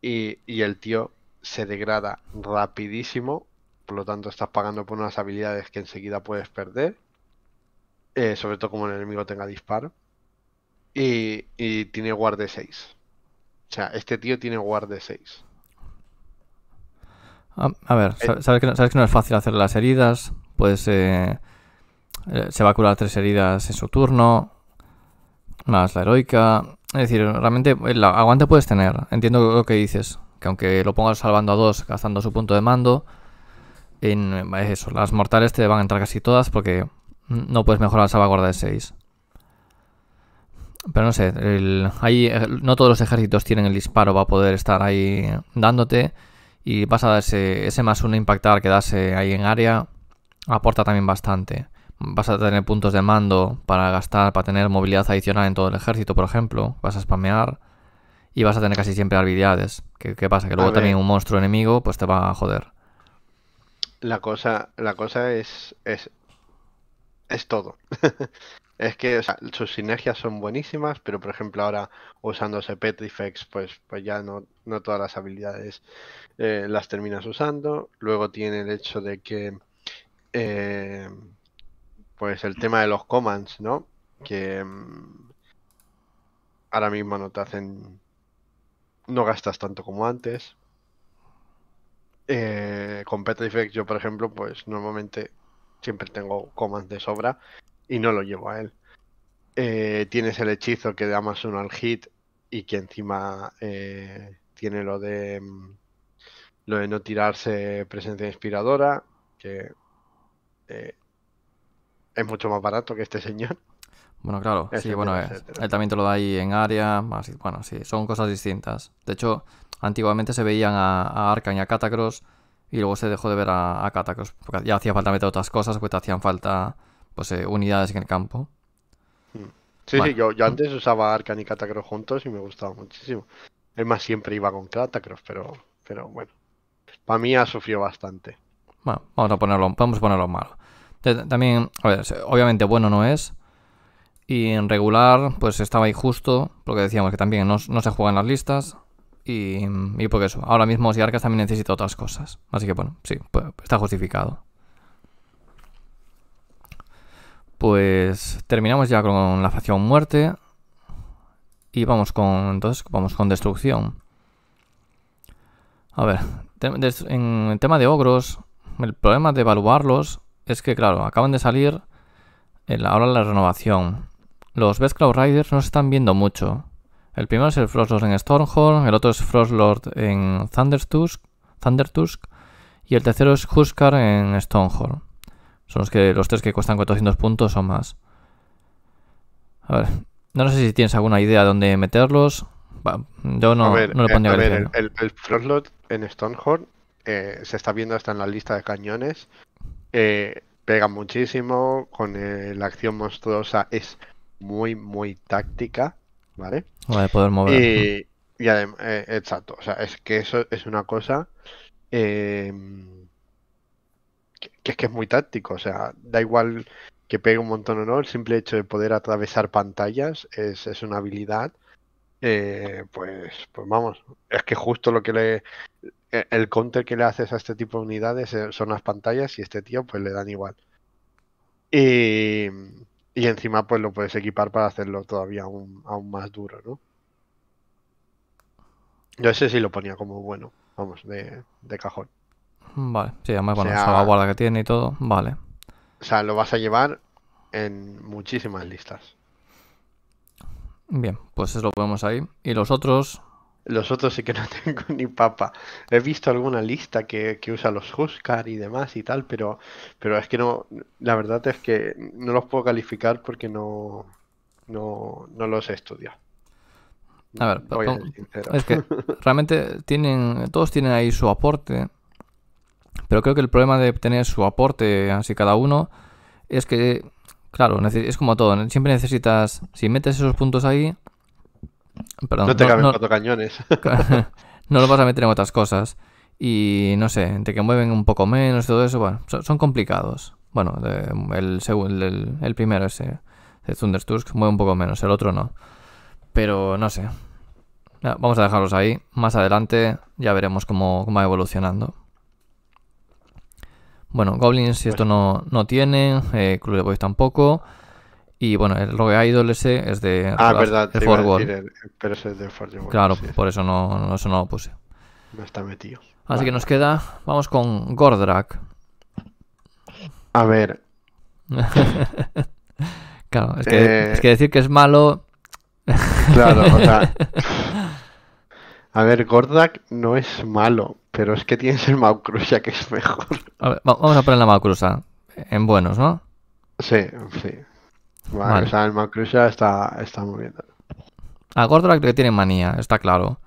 y, y el tío se degrada rapidísimo por lo tanto estás pagando por unas habilidades que enseguida puedes perder. Eh, sobre todo como el enemigo tenga disparo. Y, tiene guard de 6. O sea, este tío tiene guard de 6. Ah, a, ver, eh. sabes, que no, que, no, es fácil hacer las heridas. Pues se va a curar tres heridas en su turno. Más la heroica. Es decir, realmente el aguante puedes tener. Entiendo lo que dices. Que aunque lo pongas salvando a dos, gastando su punto de mando. En eso, las mortales te van a entrar casi todas porque no puedes mejorar la salvaguarda de 6. Pero no sé, eh, no todos los ejércitos tienen el disparo para poder estar ahí dándote. Y vas a dar ese, ese más uno impactar que das ahí en área. Aporta también bastante. Vas a tener puntos de mando para gastar, para tener movilidad adicional en todo el ejército, por ejemplo. Vas a spamear. Y vas a tener casi siempre habilidades. ¿Qué, pasa? Que luego también un monstruo enemigo pues te va a joder. La cosa, la cosa es, es es todo. es que sus sinergias son buenísimas, pero por ejemplo ahora usándose Petrifex, pues, pues ya no, no todas las habilidades eh, las terminas usando. Luego tiene el hecho de que eh, pues el tema de los commands, ¿no? Que mm, ahora mismo no te hacen. No gastas tanto como antes. Eh, con Petrifex, yo por ejemplo, pues normalmente siempre tengo comas de sobra y no lo llevo a él. Eh, tienes el hechizo que da más uno al hit y que encima eh, tiene lo de mm, lo de no tirarse presencia inspiradora, que eh, es mucho más barato que este señor. Bueno, claro, él también te lo da ahí en área, más, bueno, sí, son cosas distintas. De hecho, antiguamente se veían a, a Arkan y a Catacross y luego se dejó de ver a, a porque ya hacía falta meter otras cosas, porque te hacían falta pues, eh, unidades en el campo. Hmm. Sí, sí, yo, antes usaba Arcan y Catacross juntos y me gustaba muchísimo. Es más, siempre iba con Catacross, pero, pero bueno. Para mí ha sufrido bastante. Bueno, vamos a ponerlo, vamos ponerlo malo. También, a ver, obviamente bueno no es. Y en regular, pues estaba ahí justo, porque decíamos que también no, no se juegan las listas. Y, y porque eso, ahora mismo si Arcas también necesita otras cosas. Así que bueno, sí, pues, está justificado. Pues terminamos ya con la facción muerte. Y vamos con. Entonces, vamos con destrucción. A ver, en el tema de ogros, el problema de evaluarlos es que, claro, acaban de salir eh, ahora la renovación. Los Best Cloud Riders no se están viendo mucho. El primero es el Frostlord en Stormhorn, el otro es Frostlord en Thundertusk, Thundertusk y el tercero es Huskar en Stonehorn. Son los, que, los tres que cuestan 400 puntos o más. A ver, no sé si tienes alguna idea de dónde meterlos. yo no, pondría a ver, el, Frostlord en Stonehorn eh, se está viendo hasta en la lista de cañones. Eh, pega muchísimo, con eh, la acción monstruosa es muy, muy táctica. ¿vale? poder mover. Y, eh, exacto, o sea, es que eso es una cosa em, que, es que es muy táctico, o sea, da igual que pegue un montón o no, el simple hecho de poder atravesar pantallas es, una habilidad, eh, pues, pues vamos, es que justo lo que le... E, el counter que le haces a este tipo de unidades eh, son las pantallas y este tío pues le dan igual. Y y encima pues lo puedes equipar para hacerlo todavía aún, más duro, ¿no? Yo ese sí lo ponía como bueno, vamos, de, cajón. Vale, sí, además, bueno, esa la que tiene y todo, vale. O sea, lo vas a llevar en muchísimas listas. Bien, pues eso lo ponemos ahí. Y los otros, los otros sí que no tengo ni papa. He visto alguna lista que, usa los Huskar y demás y tal, pero, pero es que no. La verdad es que no los puedo calificar porque no, no, no los he estudiado. A ver, Voy es que realmente tienen, todos tienen ahí su aporte, pero creo que el problema de tener su aporte así cada uno es que, claro, es como todo, siempre necesitas, si metes esos puntos ahí, no te caben cuatro cañones. no lo vas a meter en otras cosas. Y no sé, entre que mueven un poco menos y todo eso, bueno, son, complicados. Bueno, el, el, el primero ese, de Thunderstusk, mueve un poco menos, el otro no. Pero no sé. vamos a dejarlos ahí. Más adelante ya veremos cómo, va evolucionando. Bueno, Goblins, si esto pues no, no tiene, eh, Club de Boys tampoco. Y bueno, el Rogue Idol ese es de. Ah, verdad, de Forward eh, pero ese es de Forward Claro, por eso no, eso no lo puse. No está metido. Así que nos queda. Vamos con Gordrak. A ver. claro, es que, eh, es que decir que es malo. claro, o sea. A ver, Gordrak no es malo, pero es que tienes el ya que es mejor. vamos a poner la Maucrusa en buenos, ¿no? Sí, sí. Vale, O sea, el Macrusa está, está moviendo. A Gordrak le tienen manía, está claro.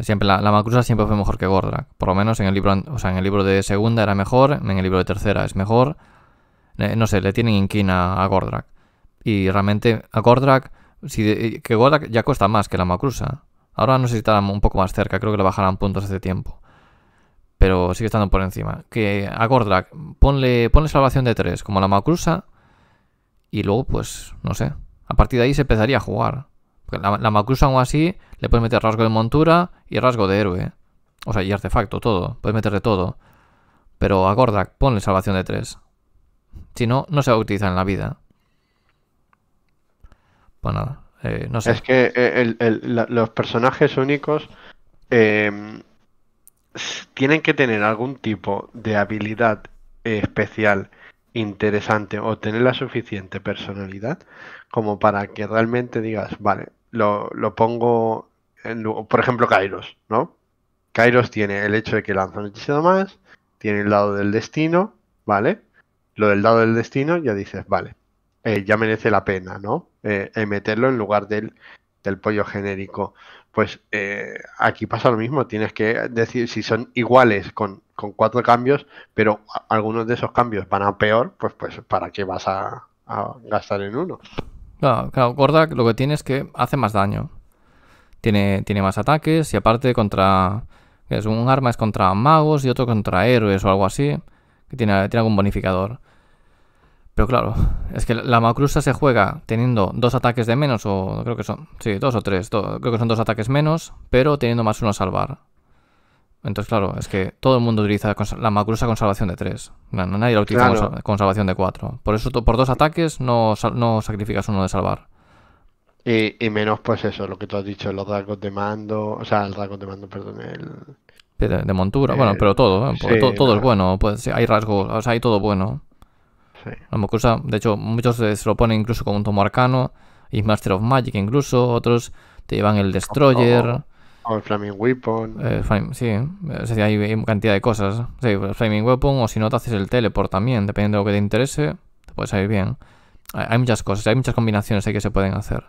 Siempre, la, la siempre fue mejor que Gordrak. Por lo menos en el, libro, o sea, en el libro de segunda era mejor, en el libro de tercera es mejor. no sé, le tienen inquina a Gordrak. Y realmente a Gordrak, eh, que Gordrak ya cuesta más que la Macrusa Ahora no sé si estarán un poco más cerca, creo que le bajarán puntos hace tiempo. Pero sigue estando por encima. Que a Gordrak, ponle, ponle salvación de 3, como la Macrusa y luego, pues, no sé. A partir de ahí se empezaría a jugar. Porque la, la o así le puedes meter rasgo de montura y rasgo de héroe. O sea, y artefacto, todo. Puedes meterle todo. Pero a Gordak, ponle salvación de 3. Si no, no se va a utilizar en la vida. Bueno, pues eh, no sé. Es que eh, los personajes únicos em, tienen que tener algún tipo de habilidad eh, especial interesante o tener la suficiente personalidad como para que realmente digas, vale, lo, pongo, en, por ejemplo, Kairos, ¿no? Kairos tiene el hecho de que lanza un hechizo más, tiene el lado del destino, ¿vale? Lo del lado del destino ya dices, vale, eh, ya merece la pena, ¿no? Eh, eh, meterlo en lugar del, del pollo genérico. Pues aquí pasa lo mismo, tienes que decir si son iguales con con cuatro cambios, pero algunos de esos cambios van a peor, pues, pues ¿para qué vas a, gastar en uno? Claro, claro, Gordak lo que tiene es que hace más daño. Tiene, tiene más ataques y aparte contra... Es un arma es contra magos y otro contra héroes o algo así, que tiene, tiene algún bonificador. Pero claro, es que la Macrusa se juega teniendo dos ataques de menos, o creo que son, sí, dos o tres, creo que son dos ataques menos, pero teniendo más uno a salvar. Entonces, claro, es que todo el mundo utiliza la Macrusa con salvación de 3. nadie la utiliza con, salvación de 4. Por eso, por dos ataques, no, no sacrificas uno de salvar. Y, menos, pues eso, lo que tú has dicho, los rasgos de mando. O sea, el rasgo de mando, perdón, el. De, montura, bueno, pero todo, ¿eh? todo, es bueno, pues hay rasgos, o sea, hay todo bueno. La Macrusa, de hecho, muchos se lo ponen incluso con un tomo arcano, y Master of Magic incluso, otros te llevan el oh, Destroyer. O el Flaming Weapon. Eh, sí, eh. hay cantidad de cosas. Sí, el pues, Flaming Weapon, o si no te haces el teleport también, dependiendo de lo que te interese, te puedes salir bien. Hay muchas cosas, hay muchas combinaciones que se pueden hacer.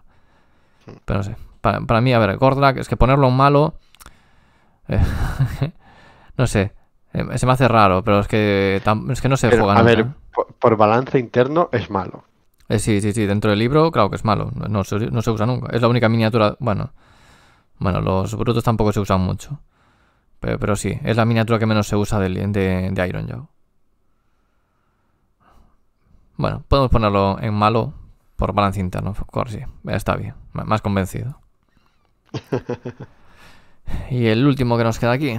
Pero no sé. Para, mí, a ver, Gordrak, es que ponerlo un malo. Eh, no sé. se me hace raro, pero es que, es que no se pero, juega. A ver, por, balance interno es malo. sí, sí, sí. Dentro del libro, claro que es malo. no se usa nunca. Es la única miniatura. Bueno. Bueno, los brutos tampoco se usan mucho. Pero, sí, es la miniatura que menos se usa de, de, Iron Bueno, podemos ponerlo en malo por balance interno, Por si sí. Está bien, más convencido. y el último que nos queda aquí,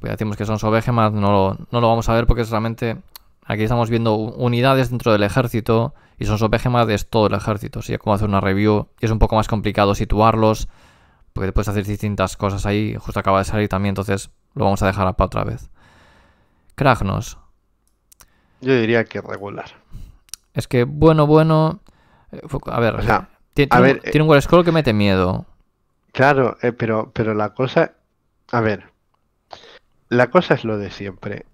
pues decimos que son sobegemas, no lo, vamos a ver porque realmente aquí estamos viendo unidades dentro del ejército y son sobegemas de todo el ejército. es como hacer una review y es un poco más complicado situarlos porque te puedes hacer distintas cosas ahí, justo acaba de salir también, entonces lo vamos a dejar para otra vez. Kragnos. Yo diría que regular. Es que bueno, bueno. Eh, a ver, tiene, un War scroll que mete miedo. Claro, eh, pero, pero la cosa. A ver. La cosa es lo de siempre.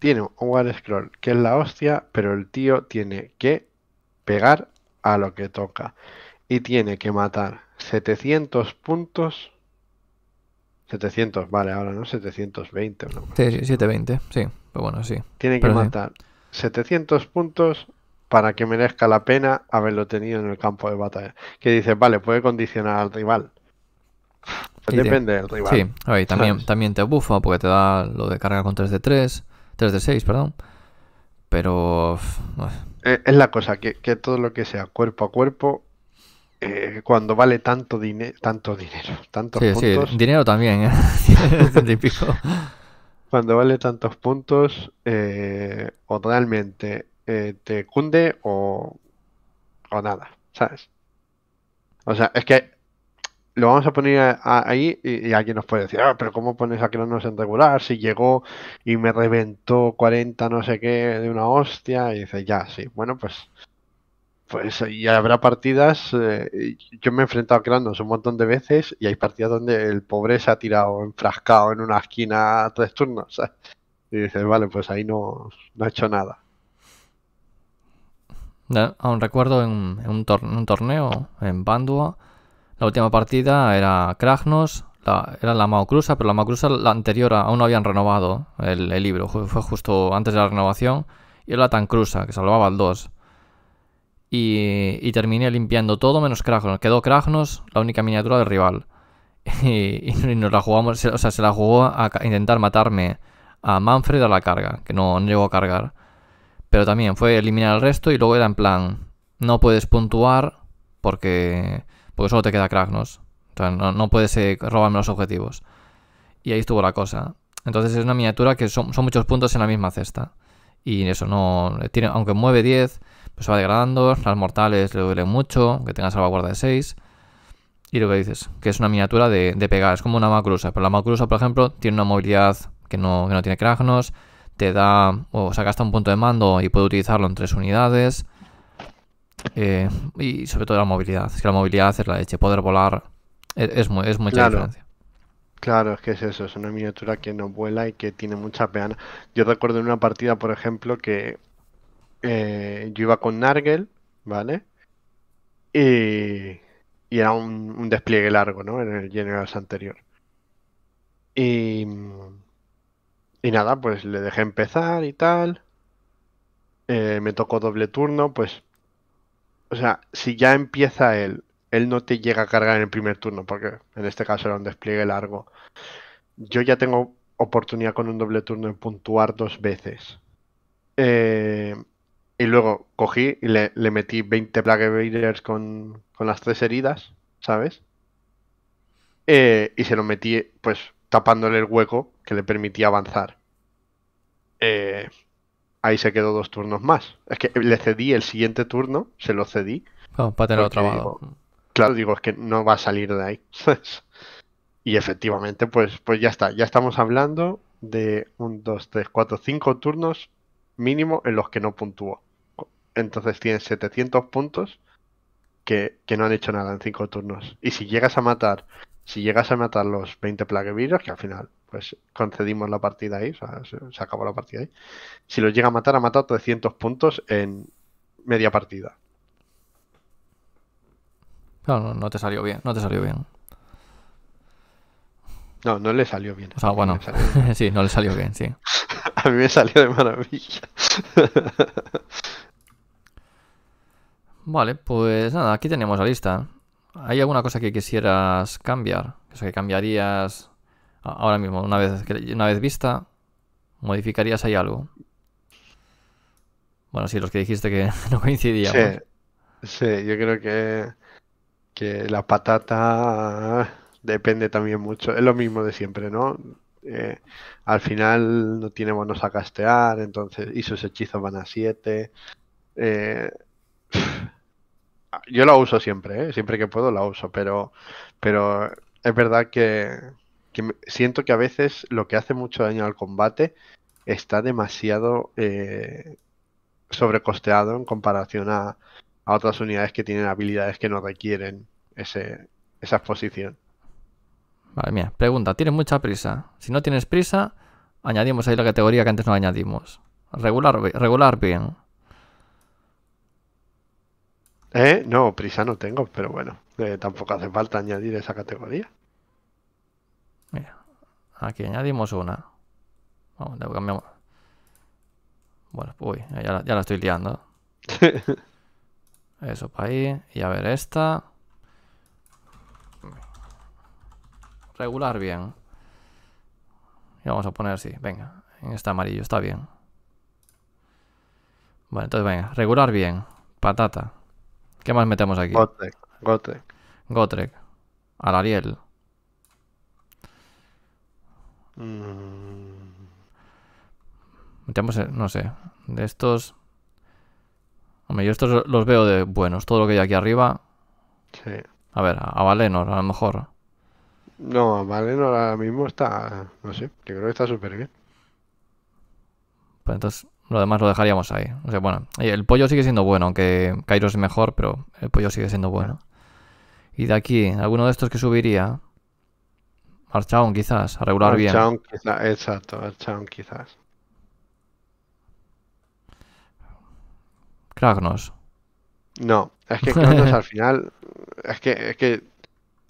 Tiene un War scroll que es la hostia, pero el tío tiene que pegar a lo que toca y tiene que matar 700 puntos. 700, vale, ahora no 720. Sí, 720, sí, pero bueno, sí. Tiene que matar 700 puntos para que merezca la pena haberlo tenido en el campo de batalla. Que dices, vale, puede condicionar al rival. depende del rival. Sí, también, también te bufa porque te da lo de carga con 3 de 3, 3 de 6, perdón. Pero. Eh, es la cosa, que todo lo que sea cuerpo a cuerpo eh, cuando vale tanto, dinero... tanto dinero, tantos puntos. dinero también, ¿eh? Cuando vale tantos puntos, eh, o realmente te cunde o, o, nada, ¿sabes? O sea, es que lo vamos a poner ahí y, alguien nos puede decir, ah, pero ¿cómo pones a no en regular? Si llegó y me reventó 40 no sé qué de una hostia, y dice, ya, sí, bueno, pues pues y habrá partidas. Eh, yo me he enfrentado a Kragnos un montón de veces y hay partidas donde el pobre se ha tirado enfrascado en una esquina tres turnos. Y dices, vale, pues ahí no, ha hecho nada. aún recuerdo en, un, torneo en Pandua, la última partida era Kragnos, era la Maocrusa, pero la Cruza la anterior aún no habían renovado el, libro, fue, justo antes de la renovación, y era la Tancrusa, que salvaba al 2. Y, terminé limpiando todo menos Kragnos. Quedó Kragnos, la única miniatura del rival. Y, nos la jugamos, o sea, se la jugó a intentar matarme a Manfred a la carga, que no, llegó a cargar. Pero también fue eliminar el resto y luego era en plan, no puedes puntuar porque, porque solo te queda Kragnos. no, puedes eh, robarme los objetivos. Y ahí estuvo la cosa. Entonces es una miniatura que son, son muchos puntos en la misma cesta. Y eso no. Eh, tiene, aunque mueve 10, pues se va degradando, las mortales le duelen mucho, que tenga salvaguarda de 6. Y lo que dices, que es una miniatura de, de pegar, es como una macrusa, pero la macrusa, por ejemplo, tiene una movilidad que no, que no tiene cragnos, te da, o sea, gasta un punto de mando y puede utilizarlo en tres unidades. Eh, y sobre todo la movilidad, es que la movilidad es la leche, poder volar es, mucha diferencia. Claro, es que es eso, es una miniatura que no vuela y que tiene mucha peana. Yo recuerdo en una partida, por ejemplo, que eh, yo iba con Nargel, ¿vale? Y, era un, despliegue largo, ¿no? En el Generals anterior. Y, y nada, pues le dejé empezar y tal. Eh, me tocó doble turno, pues... O sea, si ya empieza él, él no te llega a cargar en el primer turno, porque en este caso era un despliegue largo. Yo ya tengo oportunidad con un doble turno de puntuar dos veces. Eh, y luego cogí y le, metí 20 Plague con, las tres heridas, ¿sabes? Eh, y se lo metí, pues, tapándole el hueco que le permitía avanzar. Eh, ahí se quedó dos turnos más. Es que le cedí el siguiente turno, se lo cedí. para claro, digo, es que no va a salir de ahí. y efectivamente, pues, pues ya está. Ya estamos hablando de un, dos, 3, cuatro, cinco turnos mínimo en los que no puntuó. Entonces tienes 700 puntos que, no han hecho nada en 5 turnos. Y si llegas a matar, si llegas a matar los 20 plaguevirus, que al final pues concedimos la partida ahí, se, acabó la partida ahí. Si los llega a matar, ha matado 300 puntos en media partida. No, no, no te salió bien, no te salió bien. No, no le salió bien. O bueno, sí, no le salió bien, sí. A mí me salió de maravilla. Vale, pues nada, aquí tenemos la lista. ¿Hay alguna cosa que quisieras cambiar? sea que cambiarías ahora mismo, una vez, una vez vista, ¿modificarías ahí algo? Bueno, sí, los que dijiste que no coincidíamos. Sí, yo creo que, que la patata depende también mucho. Es lo mismo de siempre, ¿no? Eh, al final no tiene bonos a castear, entonces, y sus hechizos van a 7. Eh, yo la uso siempre, eh, siempre que puedo la uso, pero, pero es verdad que, siento que a veces lo que hace mucho daño al combate está demasiado sobrecosteado en comparación a, otras unidades que tienen habilidades que no requieren ese, esa exposición. Vale, mira, pregunta, ¿tienes mucha prisa? Si no tienes prisa, añadimos ahí la categoría que antes no añadimos. Regular, regular bien. Eh, no, prisa no tengo, pero bueno, eh, tampoco hace falta añadir esa categoría. Mira, aquí añadimos una. Vamos, cambiamos. Bueno, uy, ya la, ya la estoy liando. Eso para ahí. Y a ver esta. Regular bien. Y vamos a poner así, venga, en este amarillo, está bien. Bueno, entonces venga, regular bien. Patata. ¿Qué más metemos aquí? Gotrek. Gotrek. Gotrek. Alariel. Mm. Metemos, eh, no sé, de estos... Hombre, yo estos los veo de buenos. Todo lo que hay aquí arriba. Sí. A ver, a Valenor, a lo mejor. No, no ahora mismo está, no sé, yo creo que está súper bien. Pues entonces, lo demás lo dejaríamos ahí. O sea, bueno, eh, el pollo sigue siendo bueno, aunque Kairos es mejor, pero el pollo sigue siendo bueno. Y de aquí, alguno de estos que subiría. Archaon quizás, a regular bien. bien. quizás, exacto, Archaon quizás. Kragnos. No, es que Kragnos al final. Es que, es que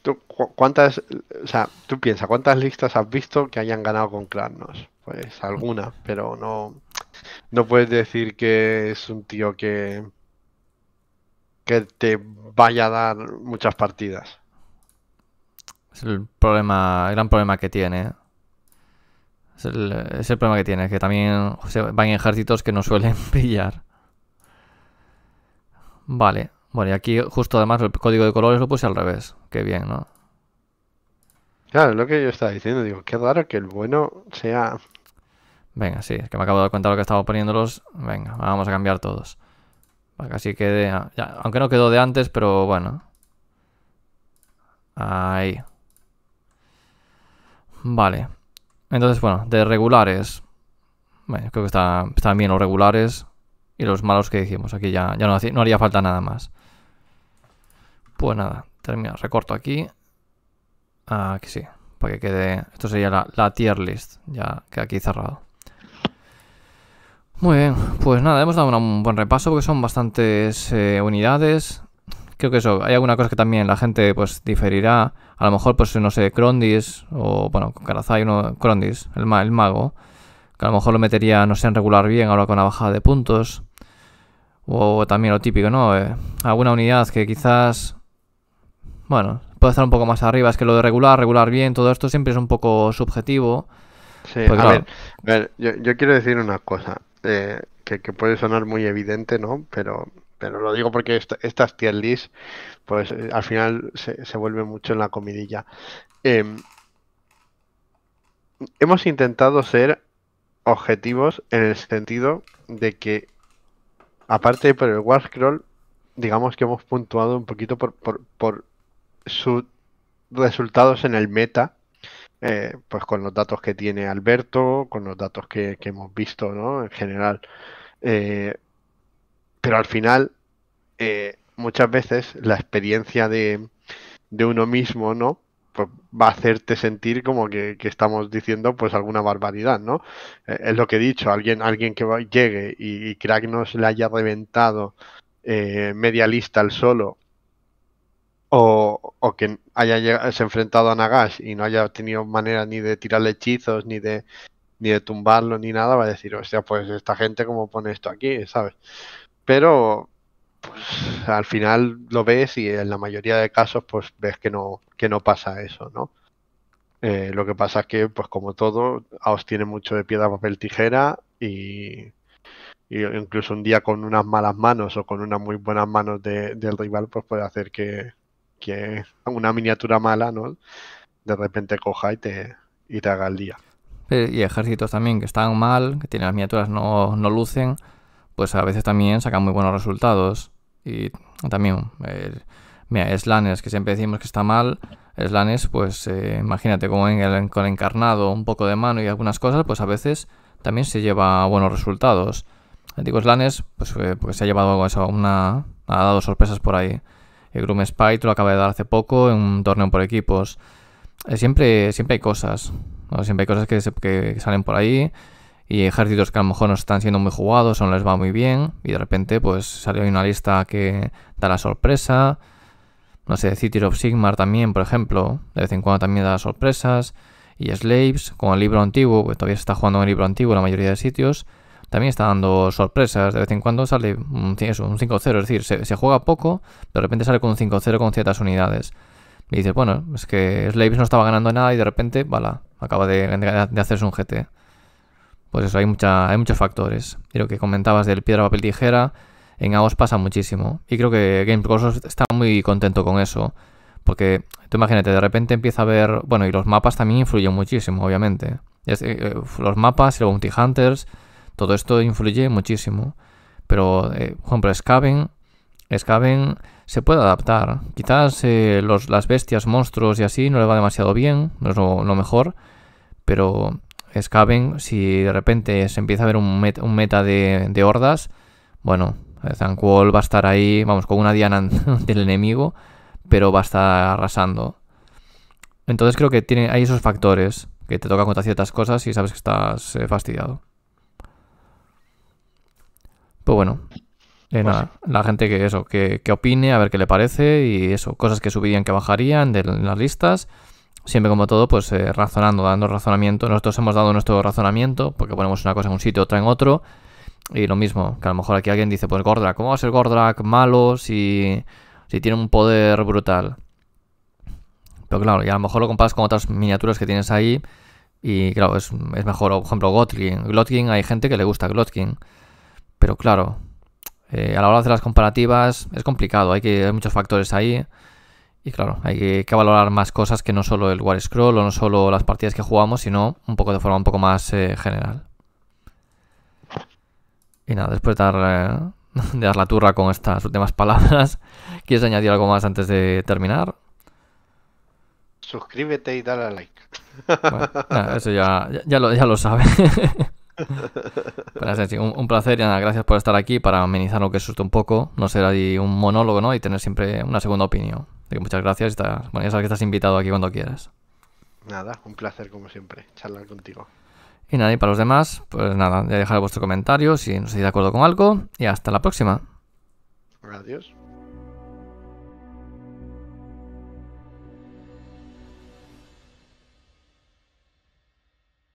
¿Tú, cuántas, o sea, tú piensas, ¿cuántas listas has visto que hayan ganado con clarnos? Pues alguna, pero no, no puedes decir que es un tío que, que te vaya a dar muchas partidas. Es el problema, el gran problema que tiene. Es el, problema que tiene, que también van ejércitos que no suelen brillar. Vale. Bueno, y aquí justo además el código de colores lo puse al revés. Qué bien, ¿no? Claro, es lo que yo estaba diciendo. Digo, qué raro que el bueno sea... Venga, sí, es que me acabo de dar cuenta de lo que estaba poniéndolos. Venga, vamos a cambiar todos. Para que así quede... Ah, aunque no quedó de antes, pero bueno. Ahí. Vale. Entonces, bueno, de regulares. Bueno, creo que están bien los regulares y los malos que hicimos Aquí ya, ya no, no haría falta nada más. Pues nada, termino, recorto aquí. Aquí ah, sí, para que quede... Esto sería la, tier list, ya que aquí cerrado. Muy bien, pues nada, hemos dado un buen repaso porque son bastantes eh, unidades. Creo que eso, hay alguna cosa que también la gente pues diferirá. A lo mejor, pues no sé, Crondis o, bueno, con Karazai uno, Crondis, el, el mago, que a lo mejor lo metería, no sé, en regular bien ahora con la bajada de puntos. O también lo típico, ¿no? Eh, alguna unidad que quizás bueno, puede estar un poco más arriba. Es que lo de regular, regular bien, todo esto siempre es un poco subjetivo. Sí, pues a, ver, a ver, yo, quiero decir una cosa eh, que, puede sonar muy evidente, ¿no? Pero, pero lo digo porque estas tier list, pues eh, al final se, se, vuelve mucho en la comidilla. Em, hemos intentado ser objetivos en el sentido de que, aparte por el war scroll, digamos que hemos puntuado un poquito por, por sus resultados en el meta, eh, pues con los datos que tiene Alberto, con los datos que, hemos visto ¿no? en general. Eh, pero al final, eh, muchas veces la experiencia de, uno mismo, ¿no? Pues va a hacerte sentir como que, estamos diciendo pues alguna barbaridad, ¿no? es lo que he dicho, alguien, alguien que llegue y, y, Crack nos le haya reventado medialista media lista al solo o, o, que haya se enfrentado a Nagash y no haya tenido manera ni de tirar hechizos, ni de ni de tumbarlo, ni nada, va a decir, o sea, pues esta gente como pone esto aquí, ¿sabes? Pero pues, al final lo ves y en la mayoría de casos pues ves que no, que no pasa eso, ¿no? Eh, lo que pasa es que, pues como todo, AOS tiene mucho de piedra, papel, tijera y, incluso un día con unas malas manos o con unas muy buenas manos del rival, pues puede hacer que, que una miniatura mala, ¿no? De repente coja y te, y te haga el día. Y ejércitos también que están mal, que tienen las miniaturas no, no lucen, pues a veces también sacan muy buenos resultados. Y también, eh, mira, Slanes, que siempre decimos que está mal, Slanes, pues eh, imagínate, como en el, con encarnado, un poco de mano y algunas cosas, pues a veces también se lleva buenos resultados. Digo, Slanes, pues, eh, se ha llevado eso, una, ha dado sorpresas por ahí. Groom Spite lo acaba de dar hace poco en un torneo por equipos. Eh, siempre, siempre hay cosas. Siempre hay cosas que, salen por ahí. Y ejércitos que a lo mejor no están siendo muy jugados o no les va muy bien. Y de repente, pues salió una lista que da la sorpresa. No sé, City of Sigmar también, por ejemplo. De vez en cuando también da sorpresas. Y Slaves, con el libro antiguo, que pues, todavía se está jugando en el libro antiguo en la mayoría de sitios también está dando sorpresas. De vez en cuando sale un, 5-0, es decir, se, juega poco, de repente sale con un 5-0 con ciertas unidades. Y dices, bueno, es que Slaves no estaba ganando nada y de repente, bala, acaba de, hacerse un GT. Pues eso, hay, mucha, hay muchos factores. Y lo que comentabas del piedra, papel, tijera, en AOS pasa muchísimo. Y creo que Game está muy contento con eso. Porque tú imagínate, de repente empieza a ver. Bueno, y los mapas también influyen muchísimo, obviamente. Eh, eh, los mapas, el Bounty Hunters, todo esto influye muchísimo. Pero, eh, por ejemplo, Scaven, Scaven se puede adaptar. Quizás eh, las bestias, monstruos y así no le va demasiado bien, no es lo, mejor, pero Scaven, si de repente se empieza a ver un, meta de, hordas, bueno, Zankwall va a estar ahí, vamos, con una diana del enemigo, pero va a estar arrasando. Entonces creo que tiene, hay esos factores que te toca contra ciertas cosas y sabes que estás eh, fastidiado. Pues bueno, eh, pues la gente que eso, que, opine, a ver qué le parece y eso, cosas que subirían, que bajarían de las listas. Siempre como todo, pues eh, razonando, dando razonamiento. Nosotros hemos dado nuestro razonamiento, porque ponemos una cosa en un sitio, otra en otro. Y lo mismo, que a lo mejor aquí alguien dice, pues Gordrak, ¿cómo va a ser Gordrak malo si, tiene un poder brutal? Pero claro, y a lo mejor lo comparas con otras miniaturas que tienes ahí. Y claro, es, mejor, por ejemplo, Gotkin. Glotkin, hay gente que le gusta Glotkin. Pero claro, eh, a la hora de hacer las comparativas es complicado, hay, que, hay muchos factores ahí. Y claro, hay que, valorar más cosas que no solo el war scroll o no solo las partidas que jugamos, sino un poco de forma un poco más eh, general. Y nada, después eh, de dar, la turra con estas últimas palabras, ¿quieres añadir algo más antes de terminar? Suscríbete y dale like. eso ya, ya, lo, ya lo Pues un, placer placer, nada Gracias por estar aquí para amenizar lo que susto un poco, no ser ahí un monólogo, ¿no? Y tener siempre una segunda opinión. muchas gracias. Estás, ya sabes que estás invitado aquí cuando quieras. Nada, un placer como siempre, charlar contigo. Y nada, y para los demás, pues nada, ya dejar vuestro comentario si no estáis de acuerdo con algo. Y hasta la próxima. Adiós.